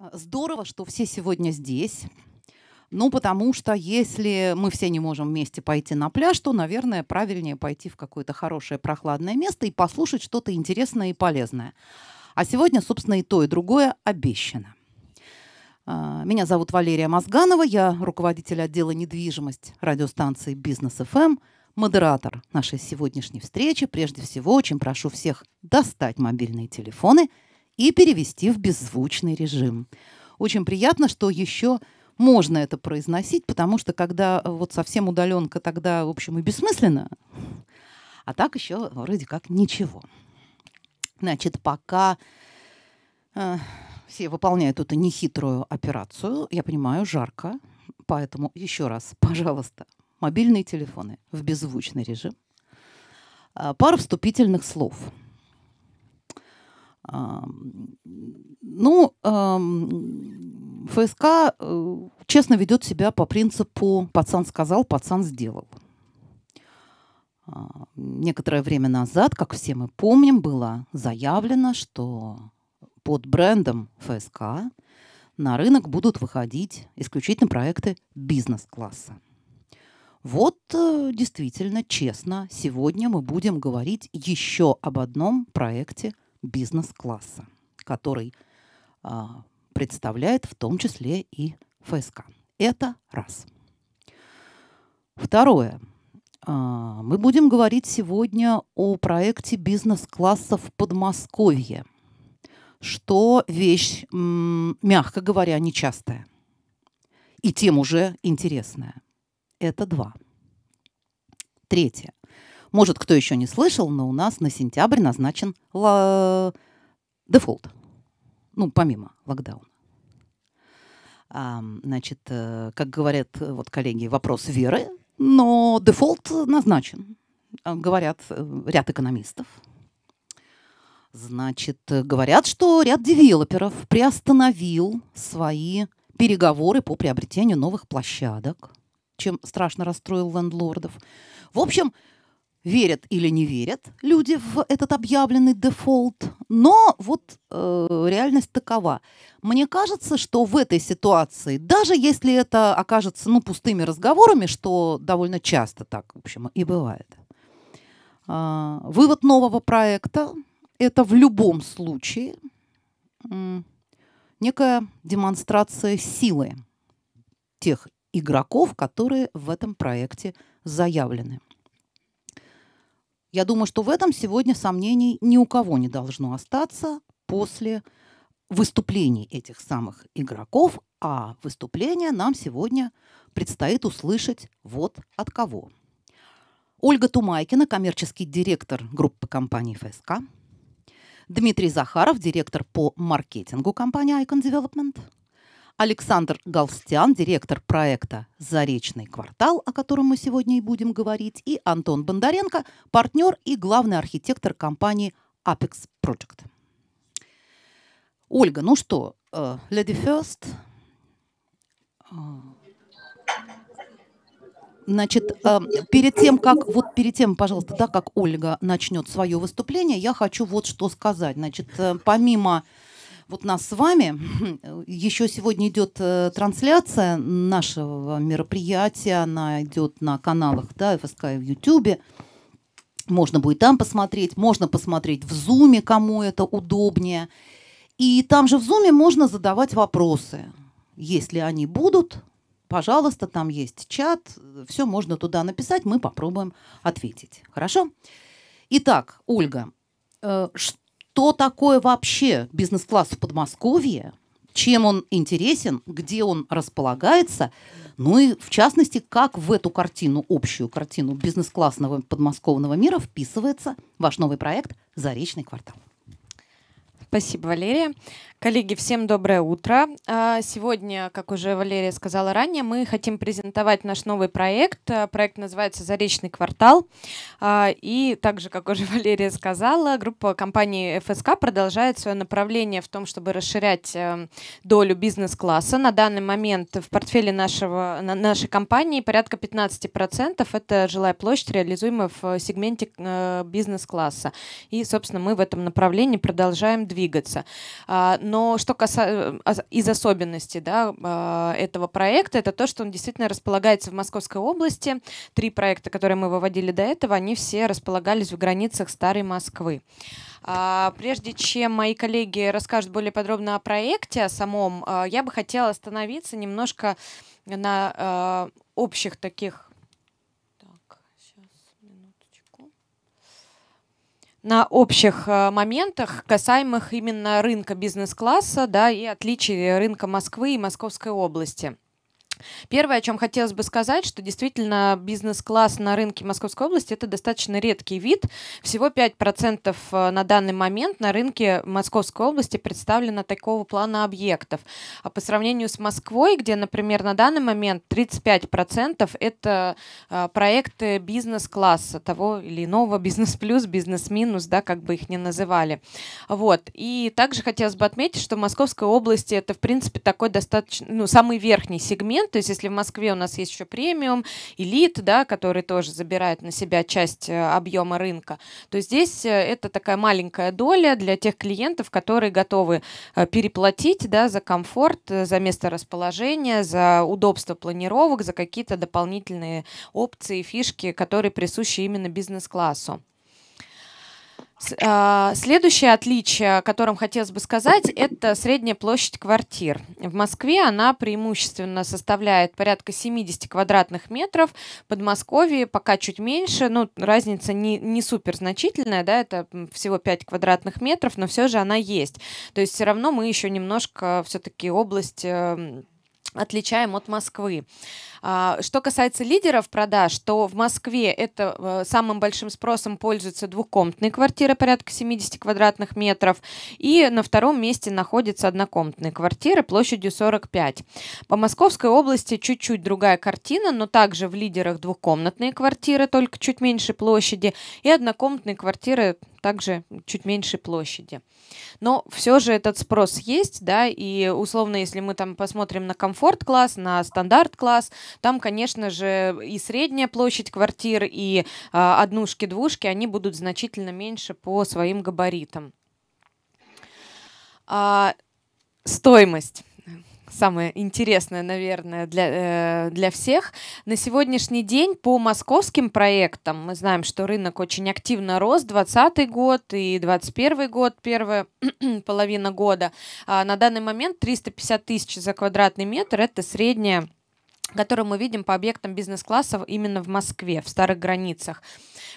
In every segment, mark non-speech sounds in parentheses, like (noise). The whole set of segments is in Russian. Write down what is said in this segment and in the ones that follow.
А, здорово, что все сегодня здесь. Ну, потому что если мы все не можем вместе пойти на пляж, то, наверное, правильнее пойти в какое-то хорошее прохладное место и послушать что-то интересное и полезное. А сегодня, собственно, и то, и другое обещано. А, меня зовут Валерия Мозганова, я руководитель отдела недвижимость радиостанции «Бизнес ФМ», эм», модератор нашей сегодняшней встречи. Прежде всего, очень прошу всех достать мобильные телефоны – и перевести в беззвучный режим. Очень приятно, что еще можно это произносить, потому что когда э, вот совсем удаленка, тогда, в общем, и бессмысленно, а так еще вроде как ничего. Значит, пока э, все выполняют эту нехитрую операцию, я понимаю, жарко, поэтому еще раз, пожалуйста, мобильные телефоны в беззвучный режим. Э, пара вступительных слов – ну, ФСК э, честно ведет себя по принципу «пацан сказал, пацан сделал». А, некоторое время назад, как все мы помним, было заявлено, что под брендом ФСК на рынок будут выходить исключительно проекты бизнес-класса. Вот э, действительно, честно, сегодня мы будем говорить еще об одном проекте – бизнес-класса, который а, представляет в том числе и ФСК. Это раз. Второе. А, мы будем говорить сегодня о проекте бизнес-класса в Подмосковье, что вещь, мягко говоря, нечастая. И тем уже интересная. Это два. Третье. Может, кто еще не слышал, но у нас на сентябрь назначен л- дефолт. Ну, помимо локдауна. А, значит, э, как говорят э, вот коллеги, вопрос веры, но дефолт назначен, а, говорят э, ряд экономистов. Значит, говорят, что ряд девелоперов приостановил свои переговоры по приобретению новых площадок, чем страшно расстроил лендлордов. В общем, верят или не верят люди в этот объявленный дефолт, но вот э, реальность такова. Мне кажется, что в этой ситуации, даже если это окажется ну, пустыми разговорами, что довольно часто так, в общем, и бывает, э, вывод нового проекта – это в любом случае э, некая демонстрация силы тех игроков, которые в этом проекте заявлены. Я думаю, что в этом сегодня сомнений ни у кого не должно остаться после выступлений этих самых игроков, а выступление нам сегодня предстоит услышать вот от кого. Ольга Тумайкина, коммерческий директор группы компаний ФСК. Дмитрий Захаров, директор по маркетингу компании Icon Development – Александр Галстян, директор проекта «Заречный квартал», о котором мы сегодня и будем говорить, и Антон Бондаренко, партнер и главный архитектор компании Apex Project. Ольга, ну что, uh, Lady First. значит, э, перед тем, как, вот перед тем, пожалуйста, да, как Ольга начнет свое выступление, я хочу вот что сказать. Значит, э, помимо вот нас с вами. Еще сегодня идет э, трансляция нашего мероприятия. Она идет на каналах да, ФСК и в ютубе. Можно будет там посмотреть, можно посмотреть в Зуме, кому это удобнее. И там же в Зуме можно задавать вопросы. Если они будут, пожалуйста, там есть чат, все можно туда написать, мы попробуем ответить. Хорошо? Итак, Ольга, что э, что такое вообще бизнес-класс в Подмосковье, чем он интересен, где он располагается, ну и в частности, как в эту картину, общую картину бизнес-классного подмосковного мира вписывается ваш новый проект «Заречный квартал». Спасибо, Валерия. Коллеги, всем доброе утро. А, сегодня, как уже Валерия сказала ранее, мы хотим презентовать наш новый проект. А, проект называется «Заречный квартал». А, и также, как уже (laughs) Валерия сказала, группа компании ФСК продолжает свое направление в том, чтобы расширять э, долю бизнес-класса. На данный момент в портфеле нашего, нашей компании порядка 15% — это жилая площадь, реализуемая в сегменте э, бизнес-класса. И, собственно, мы в этом направлении продолжаем двигаться двигаться. А, но что касается э, из особенностей да, а, этого проекта, это то, что он действительно располагается в Московской области. Три проекта, которые мы выводили до этого, они все располагались в границах Старой Москвы. А, прежде чем мои коллеги расскажут более подробно о проекте, о самом, я бы хотела остановиться немножко на общих таких на общих э, моментах, касаемых именно рынка бизнес-класса да, и отличий рынка Москвы и Московской области. Первое, о чем хотелось бы сказать, что действительно бизнес-класс на рынке Московской области это достаточно редкий вид. Всего 5% э, на данный момент на рынке Московской области представлено такого плана объектов. А по сравнению с Москвой, где, например, на данный момент 35% это э, проекты бизнес-класса, того или иного (laughs) бизнес-плюс, бизнес-минус, да, как бы их ни называли. Вот. И также хотелось бы отметить, что в Московской области это, в принципе, такой достаточно, ну, самый верхний сегмент, то есть если в Москве у нас есть еще премиум, элит, да, который тоже забирает на себя часть э, объема рынка, то здесь э, это такая маленькая доля для тех клиентов, которые готовы э, переплатить да, за комфорт, за место расположения, за удобство планировок, за какие-то дополнительные опции, фишки, которые присущи именно бизнес-классу. А, следующее отличие, о котором хотелось бы сказать, это средняя площадь квартир. В Москве она преимущественно составляет порядка 70 квадратных метров, в Подмосковье пока чуть меньше, ну, разница не, не супер значительная, да, это всего 5 квадратных метров, но все же она есть. То есть все равно мы еще немножко все-таки область эм, отличаем от Москвы. А, что касается лидеров продаж, то в Москве это э, самым большим спросом пользуются двухкомнатные квартиры, порядка 70 квадратных метров, и на втором месте находятся однокомнатные квартиры площадью 45. По Московской области чуть-чуть другая картина, но также в лидерах двухкомнатные квартиры, только чуть меньше площади, и однокомнатные квартиры также чуть меньше площади. Но все же этот спрос есть, да, и условно, если мы там посмотрим на комфорт-класс, на стандарт-класс, там, конечно же, и средняя площадь квартир, и э, а, однушки-двушки, они будут значительно меньше по своим габаритам. А, стоимость самое интересное, наверное, для, э, для всех. На сегодняшний день по московским проектам мы знаем, что рынок очень активно рос. 2020 год и 2021 год, первая (clears throat) половина года. А на данный момент 350 тысяч за квадратный метр – это средняя которую мы видим по объектам бизнес-классов именно в Москве, в старых границах.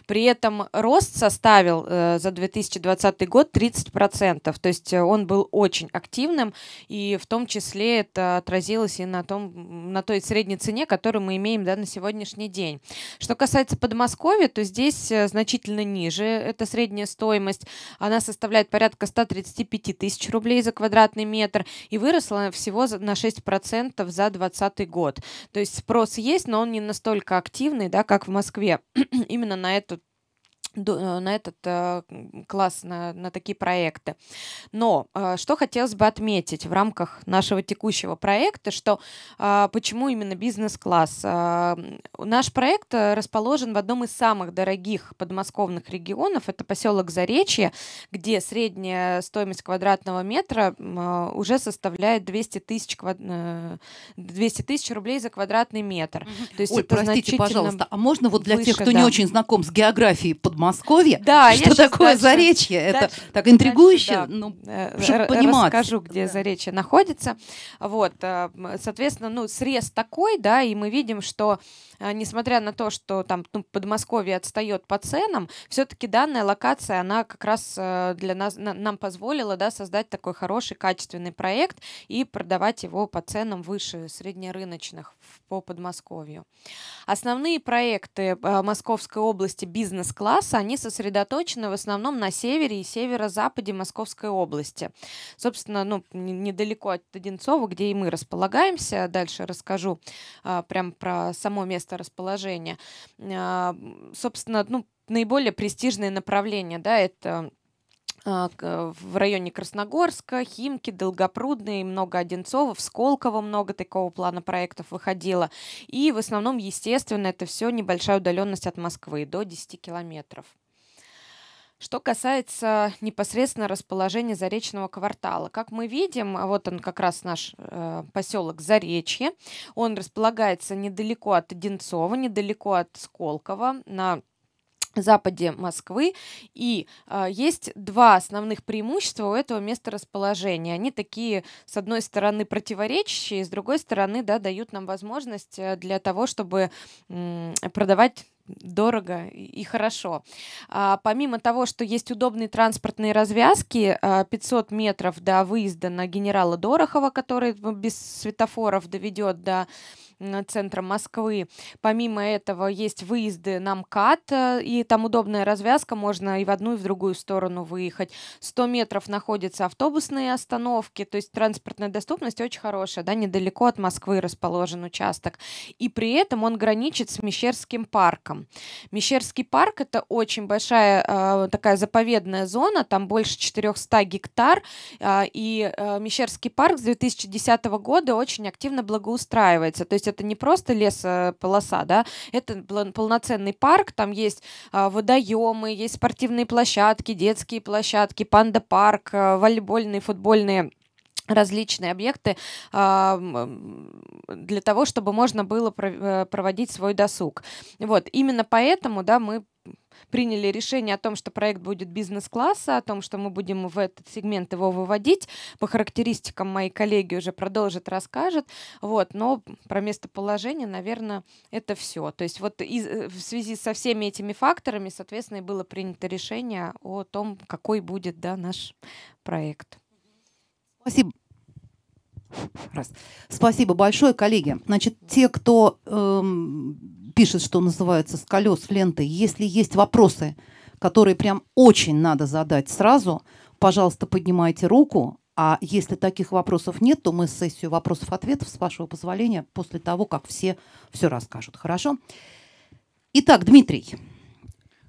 При этом рост составил э, за 2020 год 30%. То есть э, он был очень активным, и в том числе это отразилось и на, том, на той средней цене, которую мы имеем да, на сегодняшний день. Что касается Подмосковья, то здесь э, значительно ниже эта средняя стоимость. Она составляет порядка 135 тысяч рублей за квадратный метр и выросла всего на 6% за 2020 год. То есть спрос есть, но он не настолько активный, да, как в Москве. (clears throat) Именно на эту Э, на этот э, класс, на, на такие проекты. Но э, что хотелось бы отметить в рамках нашего текущего проекта, что а, почему именно бизнес-класс? А, наш проект расположен в одном из самых дорогих подмосковных регионов, это поселок Заречье, где средняя стоимость квадратного метра а, уже составляет 200 тысяч, квад... 200 тысяч рублей за квадратный метр. То есть Ой, простите, пожалуйста, а можно вот для тех, кто да. не очень знаком с географией подмосковных Подмосковье. Да, что такое дальше, Заречье? Это так интригующе. Дальше, да. ну, э, чтобы понимать. Расскажу, где да. Заречье находится. Вот, э, соответственно, ну срез такой, да, и мы видим, что а, несмотря на то, что там ну, Подмосковье отстает по ценам, все-таки данная локация, она как раз э, для нас, нам позволила да, создать такой хороший, качественный проект и продавать его по ценам выше среднерыночных по Подмосковью. Основные проекты э, Московской области бизнес-класса, они сосредоточены в основном на севере и северо-западе Московской области. Собственно, ну, недалеко от Одинцова, где и мы располагаемся, дальше расскажу а, прям про само место место расположения. А, собственно, ну, наиболее престижные направления, да, это а, в районе Красногорска, Химки, Долгопрудные, много Одинцова, в Сколково много такого плана проектов выходило. И в основном, естественно, это все небольшая удаленность от Москвы, до 10 километров. Что касается непосредственно расположения Заречного квартала, как мы видим, а вот он как раз наш э, поселок Заречье, он располагается недалеко от Одинцова, недалеко от Сколково, на западе Москвы. И э, есть два основных преимущества у этого месторасположения. Они такие, с одной стороны, противоречащие, с другой стороны, да, дают нам возможность э, для того, чтобы м- продавать дорого и хорошо. А, помимо того, что есть удобные транспортные развязки, 500 а, метров до выезда на генерала Дорохова, который ну, без светофоров доведет до центра Москвы. Помимо этого есть выезды на МКАД, э, и там удобная развязка, можно и в одну, и в другую сторону выехать. 100 метров находятся автобусные остановки, то есть транспортная доступность очень хорошая, да, недалеко от Москвы расположен участок. И при этом он граничит с Мещерским парком. Мещерский парк — это очень большая э, такая заповедная зона, там больше 400 гектар, э, и э, Мещерский парк с 2010 года очень активно благоустраивается, то есть это не просто лесополоса, да, это полноценный парк, там есть а, водоемы, есть спортивные площадки, детские площадки, панда-парк, а, волейбольные, футбольные различные объекты а, для того, чтобы можно было э, проводить свой досуг. Вот, именно поэтому да, мы приняли решение о том, что проект будет бизнес-класса, о том, что мы будем в этот сегмент его выводить. По характеристикам мои коллеги уже продолжат, расскажут. Вот, но про местоположение, наверное, это все. То есть вот из, э, в связи со всеми этими факторами, соответственно, и было принято решение о том, какой будет да, наш проект. Спасибо. Раз. Спасибо большое, коллеги. Значит, те, кто эм, пишет, что называется, с колес ленты, если есть вопросы, которые прям очень надо задать сразу, пожалуйста, поднимайте руку. А если таких вопросов нет, то мы сессию вопросов-ответов, с вашего позволения, после того, как все все расскажут. Хорошо? Итак, Дмитрий,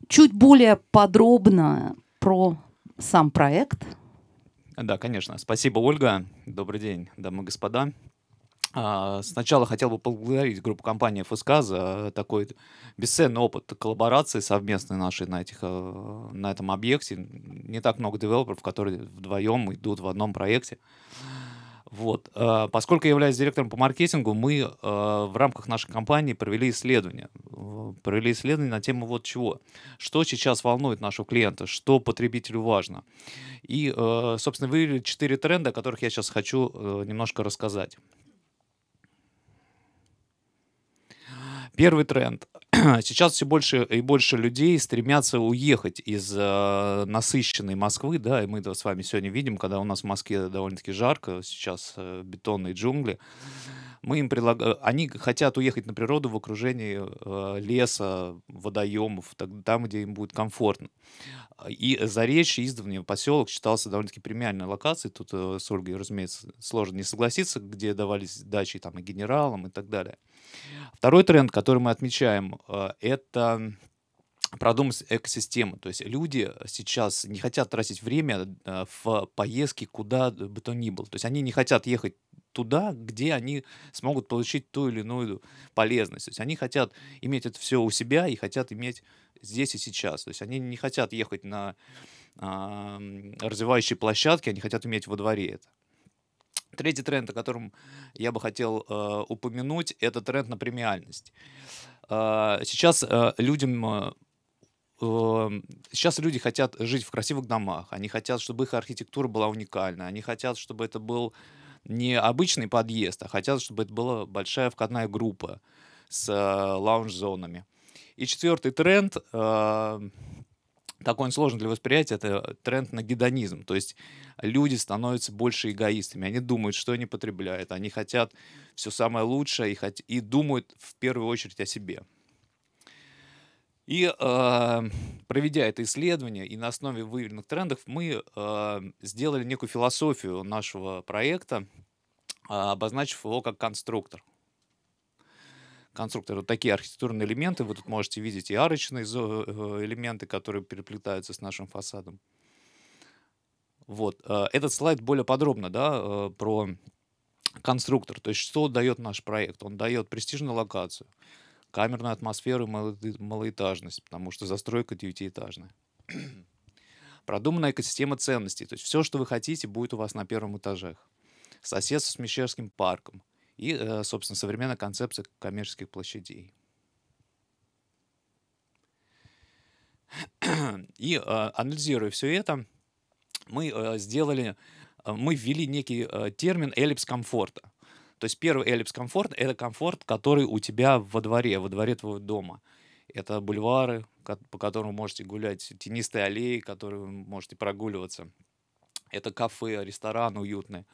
чуть более подробно про сам проект – да, конечно. Спасибо, Ольга. Добрый день, дамы и господа. А, сначала хотел бы поблагодарить группу компании ФСК за такой бесценный опыт коллаборации совместной нашей на, этих, э, на этом объекте. Не так много девелоперов, которые вдвоем идут в одном проекте. Вот. Э, поскольку я являюсь директором по маркетингу, мы э, в рамках нашей компании провели исследование. Провели исследование на тему вот чего. Что сейчас волнует нашего клиента, что потребителю важно. И, э, собственно, выявили четыре тренда, о которых я сейчас хочу немножко рассказать. Первый тренд (clears throat) сейчас все больше и больше людей стремятся уехать из э, насыщенной Москвы, да, и мы это с вами сегодня видим, когда у нас в Москве довольно-таки жарко, сейчас э, бетонные джунгли. Мы им предлаг... Э, они хотят уехать на природу в окружении э, леса, водоемов, так, там, где им будет комфортно. И Заречье, издавна поселок, считался довольно-таки премиальной локацией. Тут э, с Ольгой, разумеется, сложно не согласиться, где давались дачи там и генералам и так далее. Второй тренд, который мы отмечаем, э, это продумать экосистему. То есть люди сейчас не хотят тратить время э, в поездки куда бы то ни было. То есть они не хотят ехать туда, где они смогут получить ту или иную полезность. То есть они хотят иметь это все у себя и хотят иметь здесь и сейчас. То есть они не хотят ехать на э, развивающие площадки, они хотят иметь во дворе это. Третий тренд, о котором я бы хотел э, упомянуть, это тренд на премиальность. Э, сейчас э, людям э, эм, сейчас люди хотят жить в красивых домах, они хотят, чтобы их архитектура была уникальна, они хотят, чтобы это был не обычный подъезд, а хотят, чтобы это была большая входная группа с э, лаунж-зонами. И четвертый тренд, э, такой он сложный для восприятия, это тренд на гедонизм. То есть люди становятся больше эгоистами, они думают, что они потребляют, они хотят все самое лучшее и, хот... и думают в первую очередь о себе. И э, проведя это исследование и на основе выявленных трендов, мы э, сделали некую философию нашего проекта, а, обозначив его как конструктор конструктор. Вот такие архитектурные элементы. Вы тут можете видеть и арочные э, элементы, которые переплетаются с нашим фасадом. Вот. Э, этот слайд более подробно да, э, про конструктор. То есть что дает наш проект? Он дает престижную локацию, камерную атмосферу и малоэтажность, потому что застройка девятиэтажная. (clears throat) Продуманная экосистема ценностей. То есть все, что вы хотите, будет у вас на первом этажах. Соседство с Мещерским парком – и, э, собственно, современная концепция коммерческих площадей. (clears throat) И э, анализируя все это, мы э, сделали, мы ввели некий термин эллипс комфорта. То есть первый эллипс комфорта — это комфорт, который у тебя во дворе, во дворе твоего дома. Это бульвары, по которым вы можете гулять, тенистые аллеи, которые вы можете прогуливаться. Это кафе, рестораны уютные,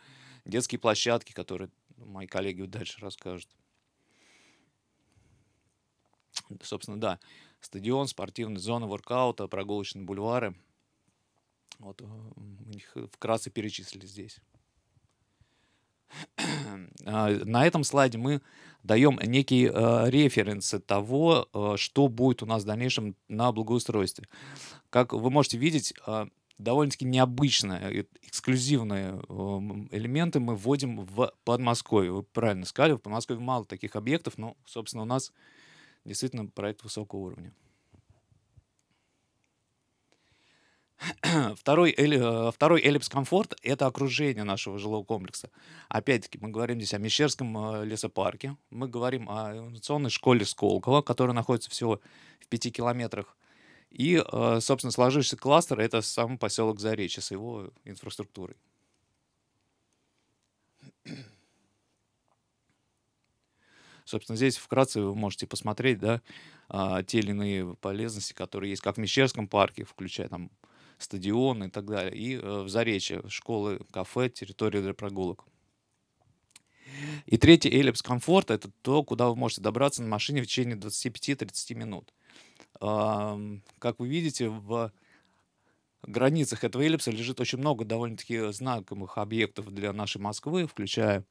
детские площадки, которые мои коллеги дальше расскажут. Собственно, да, стадион, спортивная зона воркаута, прогулочные бульвары. Вот э, мы их вкратце перечислили здесь. А, на этом слайде мы даем некие э, референсы того, э, что будет у нас в дальнейшем на благоустройстве. Как вы можете видеть, э, довольно-таки необычные, э, эксклюзивные эм, элементы мы вводим в Подмосковье. Вы правильно сказали, в Подмосковье мало таких объектов, но, собственно, у нас действительно проект высокого уровня. (clears throat) Второй, эль, э, второй эллипс комфорт — это окружение нашего жилого комплекса. Опять-таки, мы говорим здесь о Мещерском э, лесопарке, мы говорим о инновационной школе Сколково, которая находится всего в пяти километрах и, э, собственно, сложившийся кластер — это сам поселок Заречье с его инфраструктурой. Собственно, здесь вкратце вы можете посмотреть, да, а, те или иные полезности, которые есть как в Мещерском парке, включая там стадион и так далее, и э, в Заречье, школы, кафе, территории для прогулок. И третий эллипс комфорта — это то, куда вы можете добраться на машине в течение 25-30 минут. Как вы видите, в границах этого эллипса лежит очень много довольно-таки знакомых объектов для нашей Москвы, включая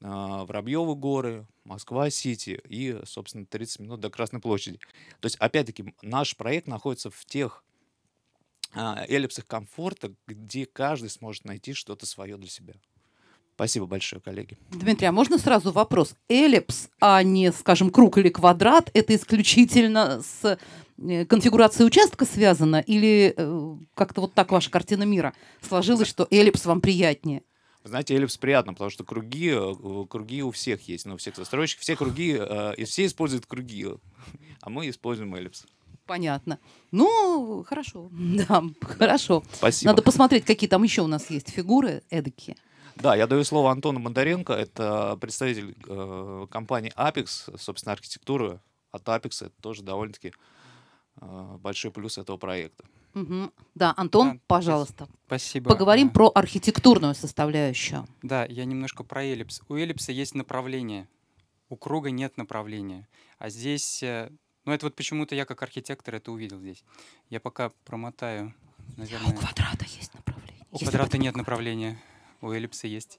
а, Воробьевы горы, Москва-Сити и, собственно, 30 минут до Красной площади. То есть, опять-таки, наш проект находится в тех а, эллипсах комфорта, где каждый сможет найти что-то свое для себя. Спасибо большое, коллеги. Дмитрий, а можно сразу вопрос? Эллипс, а не, скажем, круг или квадрат, это исключительно с э, конфигурацией участка связано? Или э, как-то вот так ваша картина мира сложилась, что эллипс вам приятнее? Знаете, эллипс приятно, потому что круги, э, круги у всех есть, ну, у всех застройщиков, все круги, э, и все используют круги, а мы используем эллипс. Понятно. Ну, хорошо, (laughs) да, хорошо. Спасибо. Надо посмотреть, какие там еще у нас есть фигуры эдакие. Да, я даю слово Антону Бондаренко. Это представитель э, компании Apex, собственно, архитектуры от Apex. Это тоже довольно-таки э, большой плюс этого проекта. Угу. Да, Антон, да, пожалуйста. Спасибо. Поговорим да. про архитектурную составляющую. Да, я немножко про эллипс. У эллипса есть направление, у круга нет направления. А здесь, э, ну это вот почему-то я как архитектор это увидел здесь. Я пока промотаю, наверное. А у квадрата есть направление. У есть квадрата нет направления у эллипса есть.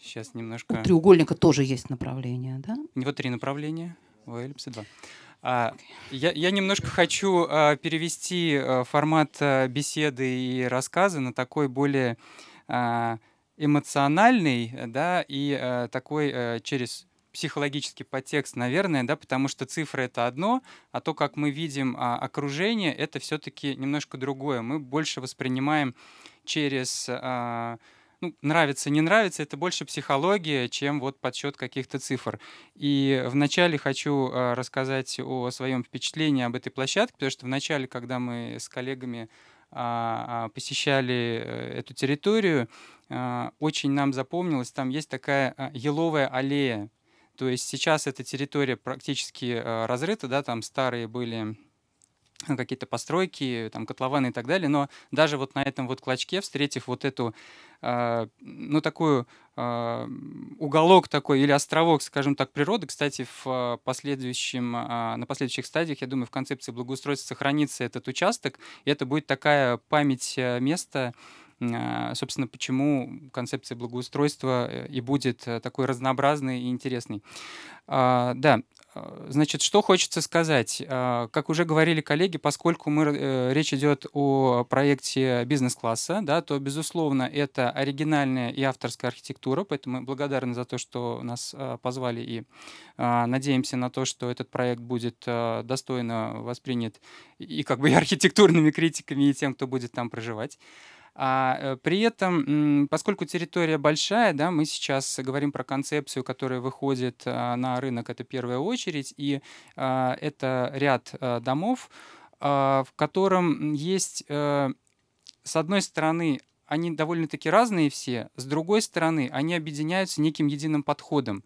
Сейчас немножко... У треугольника тоже есть направление, да? У него три направления, у эллипса два. А, я, я немножко хочу а, перевести а, формат а, беседы и рассказа на такой более а, эмоциональный, да, и а, такой а, через психологический подтекст, наверное, да, потому что цифры это одно, а то, как мы видим а, окружение, это все-таки немножко другое. Мы больше воспринимаем через а, ну, нравится, не нравится, это больше психология, чем вот подсчет каких-то цифр. И вначале хочу а, рассказать о своем впечатлении об этой площадке, потому что вначале, когда мы с коллегами а, посещали э, эту территорию, очень нам запомнилось, там есть такая еловая аллея. То есть сейчас эта территория практически разрыта, да, там старые были Э, какие-то постройки, там, котлованы и так далее, но даже вот на этом вот клочке, встретив вот эту, э, ну, такую э, уголок такой или островок, скажем так, природы, кстати, в последующем, э, на последующих стадиях, я думаю, в концепции благоустройства сохранится этот участок, и это будет такая память места, э, а, собственно, почему концепция благоустройства э, и будет э, такой разнообразной и интересной. А, да, а, значит, что хочется сказать. Как уже говорили коллеги, поскольку мы, э, речь идет о проекте бизнес-класса, да, то, безусловно, это оригинальная и авторская архитектура, поэтому мы благодарны за то, что нас позвали и надеемся на то, что этот проект будет достойно воспринят и как бы и архитектурными критиками, и тем, кто будет там проживать. А, э, при этом, поскольку территория большая, да, мы сейчас говорим про концепцию, которая выходит а, на рынок, это первая очередь, и а, это ряд а, домов, в котором есть, э, с одной стороны, они довольно-таки разные все, с другой стороны, они объединяются неким единым подходом.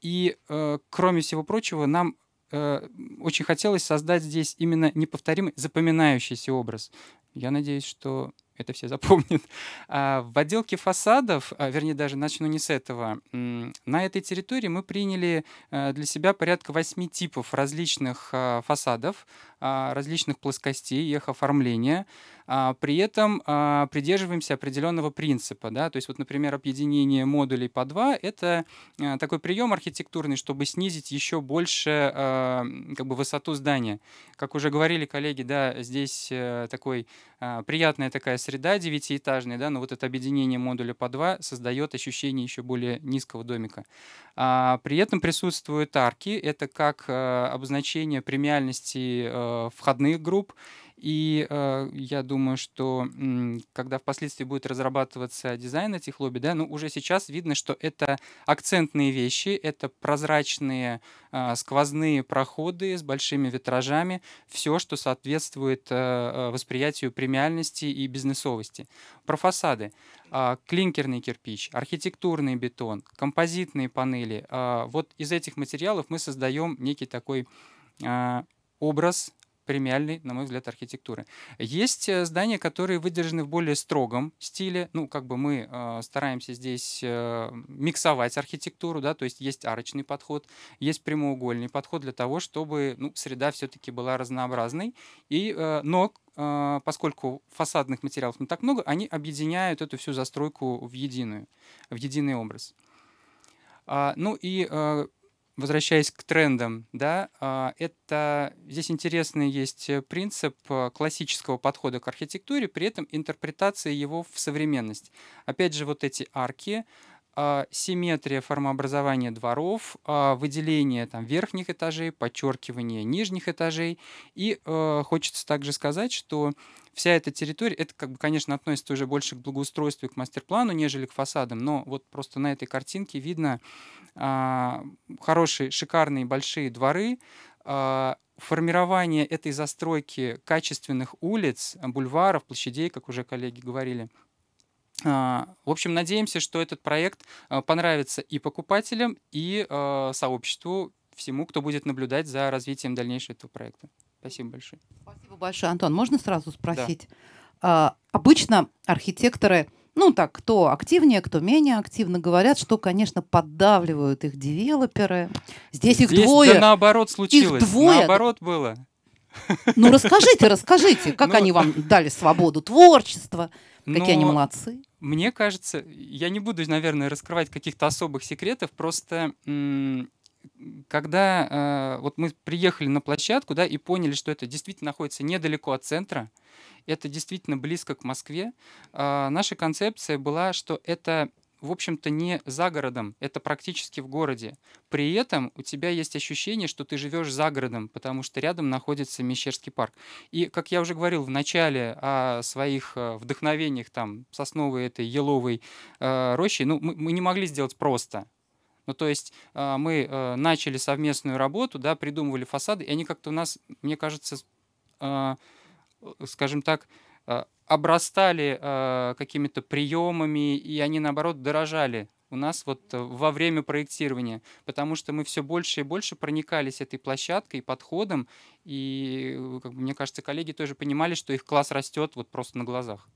и, э, кроме всего прочего, нам очень хотелось создать здесь именно неповторимый, запоминающийся образ. Я надеюсь, что это все (laughs) запомнят. А, в отделке фасадов, а, вернее, даже начну не с этого. На этой территории мы приняли э, для себя порядка восьми типов различных а, фасадов, различных плоскостей их оформления. А, при этом а, придерживаемся определенного принципа. Да? То есть, вот, например, объединение модулей по два — это а, такой прием архитектурный, чтобы снизить еще больше как бы, высоту здания. Как уже говорили коллеги, да, здесь э, такой приятная такая среда девятиэтажная, да, но вот это объединение модуля по два создает ощущение еще более низкого домика. При этом присутствуют арки. Это как э, обозначение премиальности э, входных групп и э, я думаю, что когда впоследствии будет разрабатываться дизайн этих лобби, да, ну уже сейчас видно, что это акцентные вещи, это прозрачные э, сквозные проходы с большими витражами, все, что соответствует э, восприятию премиальности и бизнесовости. Про фасады. Э, клинкерный кирпич, архитектурный бетон, композитные панели. Э, вот из этих материалов мы создаем некий такой а, образ премиальной, на мой взгляд, архитектуры. Есть э, здания, которые выдержаны в более строгом стиле. Ну, как бы мы э, стараемся здесь э, миксовать архитектуру, да, то есть есть арочный подход, есть прямоугольный подход для того, чтобы ну, среда все-таки была разнообразной. И, э, но э, поскольку фасадных материалов не так много, они объединяют эту всю застройку в единую, в единый образ. А, ну и э, возвращаясь к трендам, да, а, это здесь интересный есть э, принцип э, классического подхода к архитектуре, при этом интерпретации его в современность. Опять же, вот эти арки, а, симметрия формообразования дворов, а, выделение там, верхних этажей, подчеркивание нижних этажей. И э, хочется также сказать, что вся эта территория, это, как бы, конечно, относится уже больше к благоустройству и к мастер-плану, нежели к фасадам, но вот просто на этой картинке видно э, хорошие, шикарные большие дворы, э, формирование этой застройки качественных улиц, бульваров, площадей, как уже коллеги говорили – а, в общем, надеемся, что этот проект а, понравится и покупателям, и а, сообществу, всему, кто будет наблюдать за развитием дальнейшего этого проекта. Спасибо большое. Спасибо большое, Антон. Можно сразу спросить? Да. Обычно архитекторы ну так, кто активнее, кто менее активно, говорят, что, конечно, поддавливают их девелоперы. Здесь их Здесь двое. Да наоборот случилось. Их двое. Наоборот было. (laughs) Ну расскажите, расскажите, как ну, они вам дали свободу творчества, какие они ну, молодцы. Мне кажется, я не буду, наверное, раскрывать каких-то особых секретов, просто когда э, вот мы приехали на площадку, да, и поняли, что это действительно находится недалеко от центра, это действительно близко к Москве, э, наша концепция была, что это в общем-то, не за городом, это практически в городе. При этом у тебя есть ощущение, что ты живешь за городом, потому что рядом находится Мещерский парк. И, как я уже говорил в начале о своих э, вдохновениях там сосновой этой еловой э, рощи, ну, мы, мы не могли сделать просто. Ну, то есть э, мы э, начали совместную работу, да, придумывали фасады, и они как-то у нас, мне кажется, э, скажем так, э, Э, обрастали э, какими-то приемами, и они, наоборот, дорожали у нас вот э, во время проектирования, потому что мы все больше и больше проникались этой площадкой, подходом, и, э, как бы, мне кажется, коллеги тоже понимали, что их класс растет вот просто на глазах.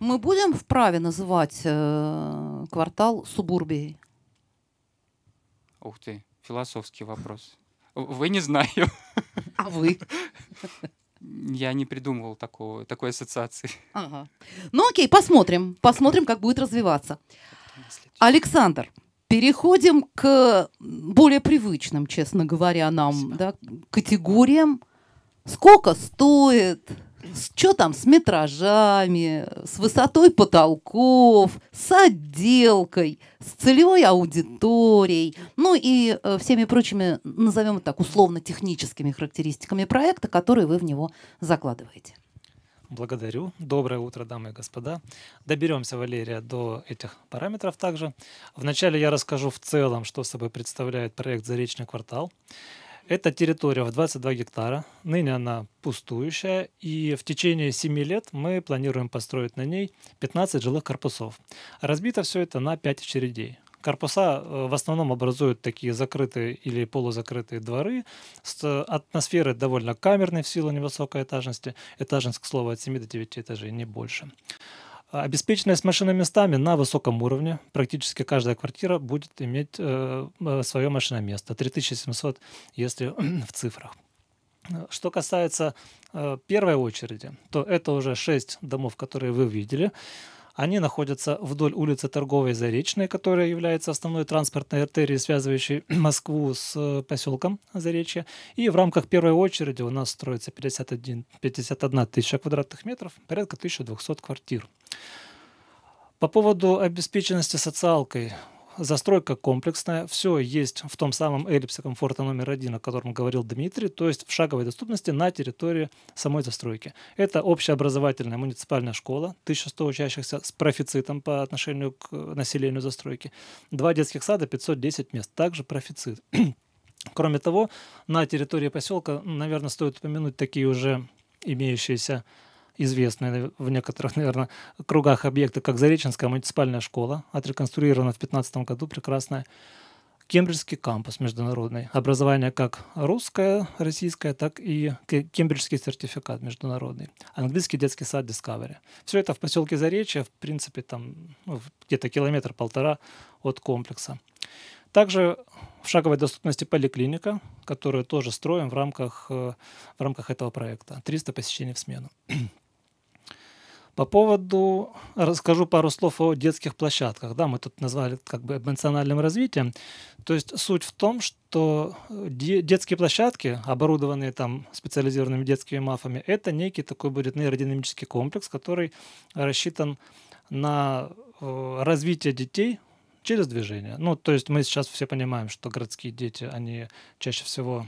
Мы будем вправе называть э, квартал субурбией? Ух ты, философский вопрос. Вы не знаю. А вы? (laughs) Я не придумывал такого, такой ассоциации. Ага. Ну окей, посмотрим. Посмотрим, как будет развиваться. Александр, переходим к более привычным, честно говоря, нам да, категориям. Сколько стоит что там с метражами, с высотой потолков, с отделкой, с целевой аудиторией, ну и э, всеми прочими, назовем так, условно-техническими характеристиками проекта, которые вы в него закладываете. Благодарю. Доброе утро, дамы и господа. Доберемся, Валерия, до этих параметров также. Вначале я расскажу в целом, что собой представляет проект «Заречный квартал». Эта территория в 22 гектара, ныне она пустующая, и в течение 7 лет мы планируем построить на ней 15 жилых корпусов. Разбито все это на 5 очередей. Корпуса э, в основном образуют такие закрытые или полузакрытые дворы э, Атмосфера довольно камерная в силу невысокой этажности. Этажность, к слову, от 7 до 9 этажей, не больше. Обеспеченность машиноместами на высоком уровне. Практически каждая квартира будет иметь э, свое машиноместо. 3700, если (clears throat) в цифрах. Что касается э, первой очереди, то это уже 6 домов, которые вы видели. Они находятся вдоль улицы Торговой Заречной, которая является основной транспортной артерией, связывающей (clears throat) Москву с э, поселком Заречье. И в рамках первой очереди у нас строится 51, 51 тысяча квадратных метров, порядка 1200 квартир. По поводу обеспеченности социалкой застройка комплексная, все есть в том самом эллипсе комфорта номер один, о котором говорил Дмитрий, то есть в шаговой доступности на территории самой застройки. Это общеобразовательная муниципальная школа, 1100 учащихся с профицитом по отношению к э, населению застройки, два детских сада, 510 мест, также профицит. (clears throat) Кроме того, на территории поселка, наверное, стоит упомянуть такие уже имеющиеся известные в некоторых, наверное, кругах объекты, как Зареченская муниципальная школа, отреконструирована в 2015 году, прекрасная. Кембриджский кампус международный. Образование как русское, российское, так и кембриджский сертификат международный. Английский детский сад Discovery. Все это в поселке Заречье, в принципе, там ну, где-то километр-полтора от комплекса. Также в шаговой доступности поликлиника, которую тоже строим в рамках, э, в рамках этого проекта. 300 посещений в смену. По поводу, расскажу пару слов о детских площадках. Да, мы тут назвали как бы эмоциональным развитием. То есть суть в том, что э, детские площадки, оборудованные там специализированными детскими мафами, это некий такой будет нейродинамический комплекс, который рассчитан на э, развитие детей через движение. Ну, то есть мы сейчас все понимаем, что городские дети, они чаще всего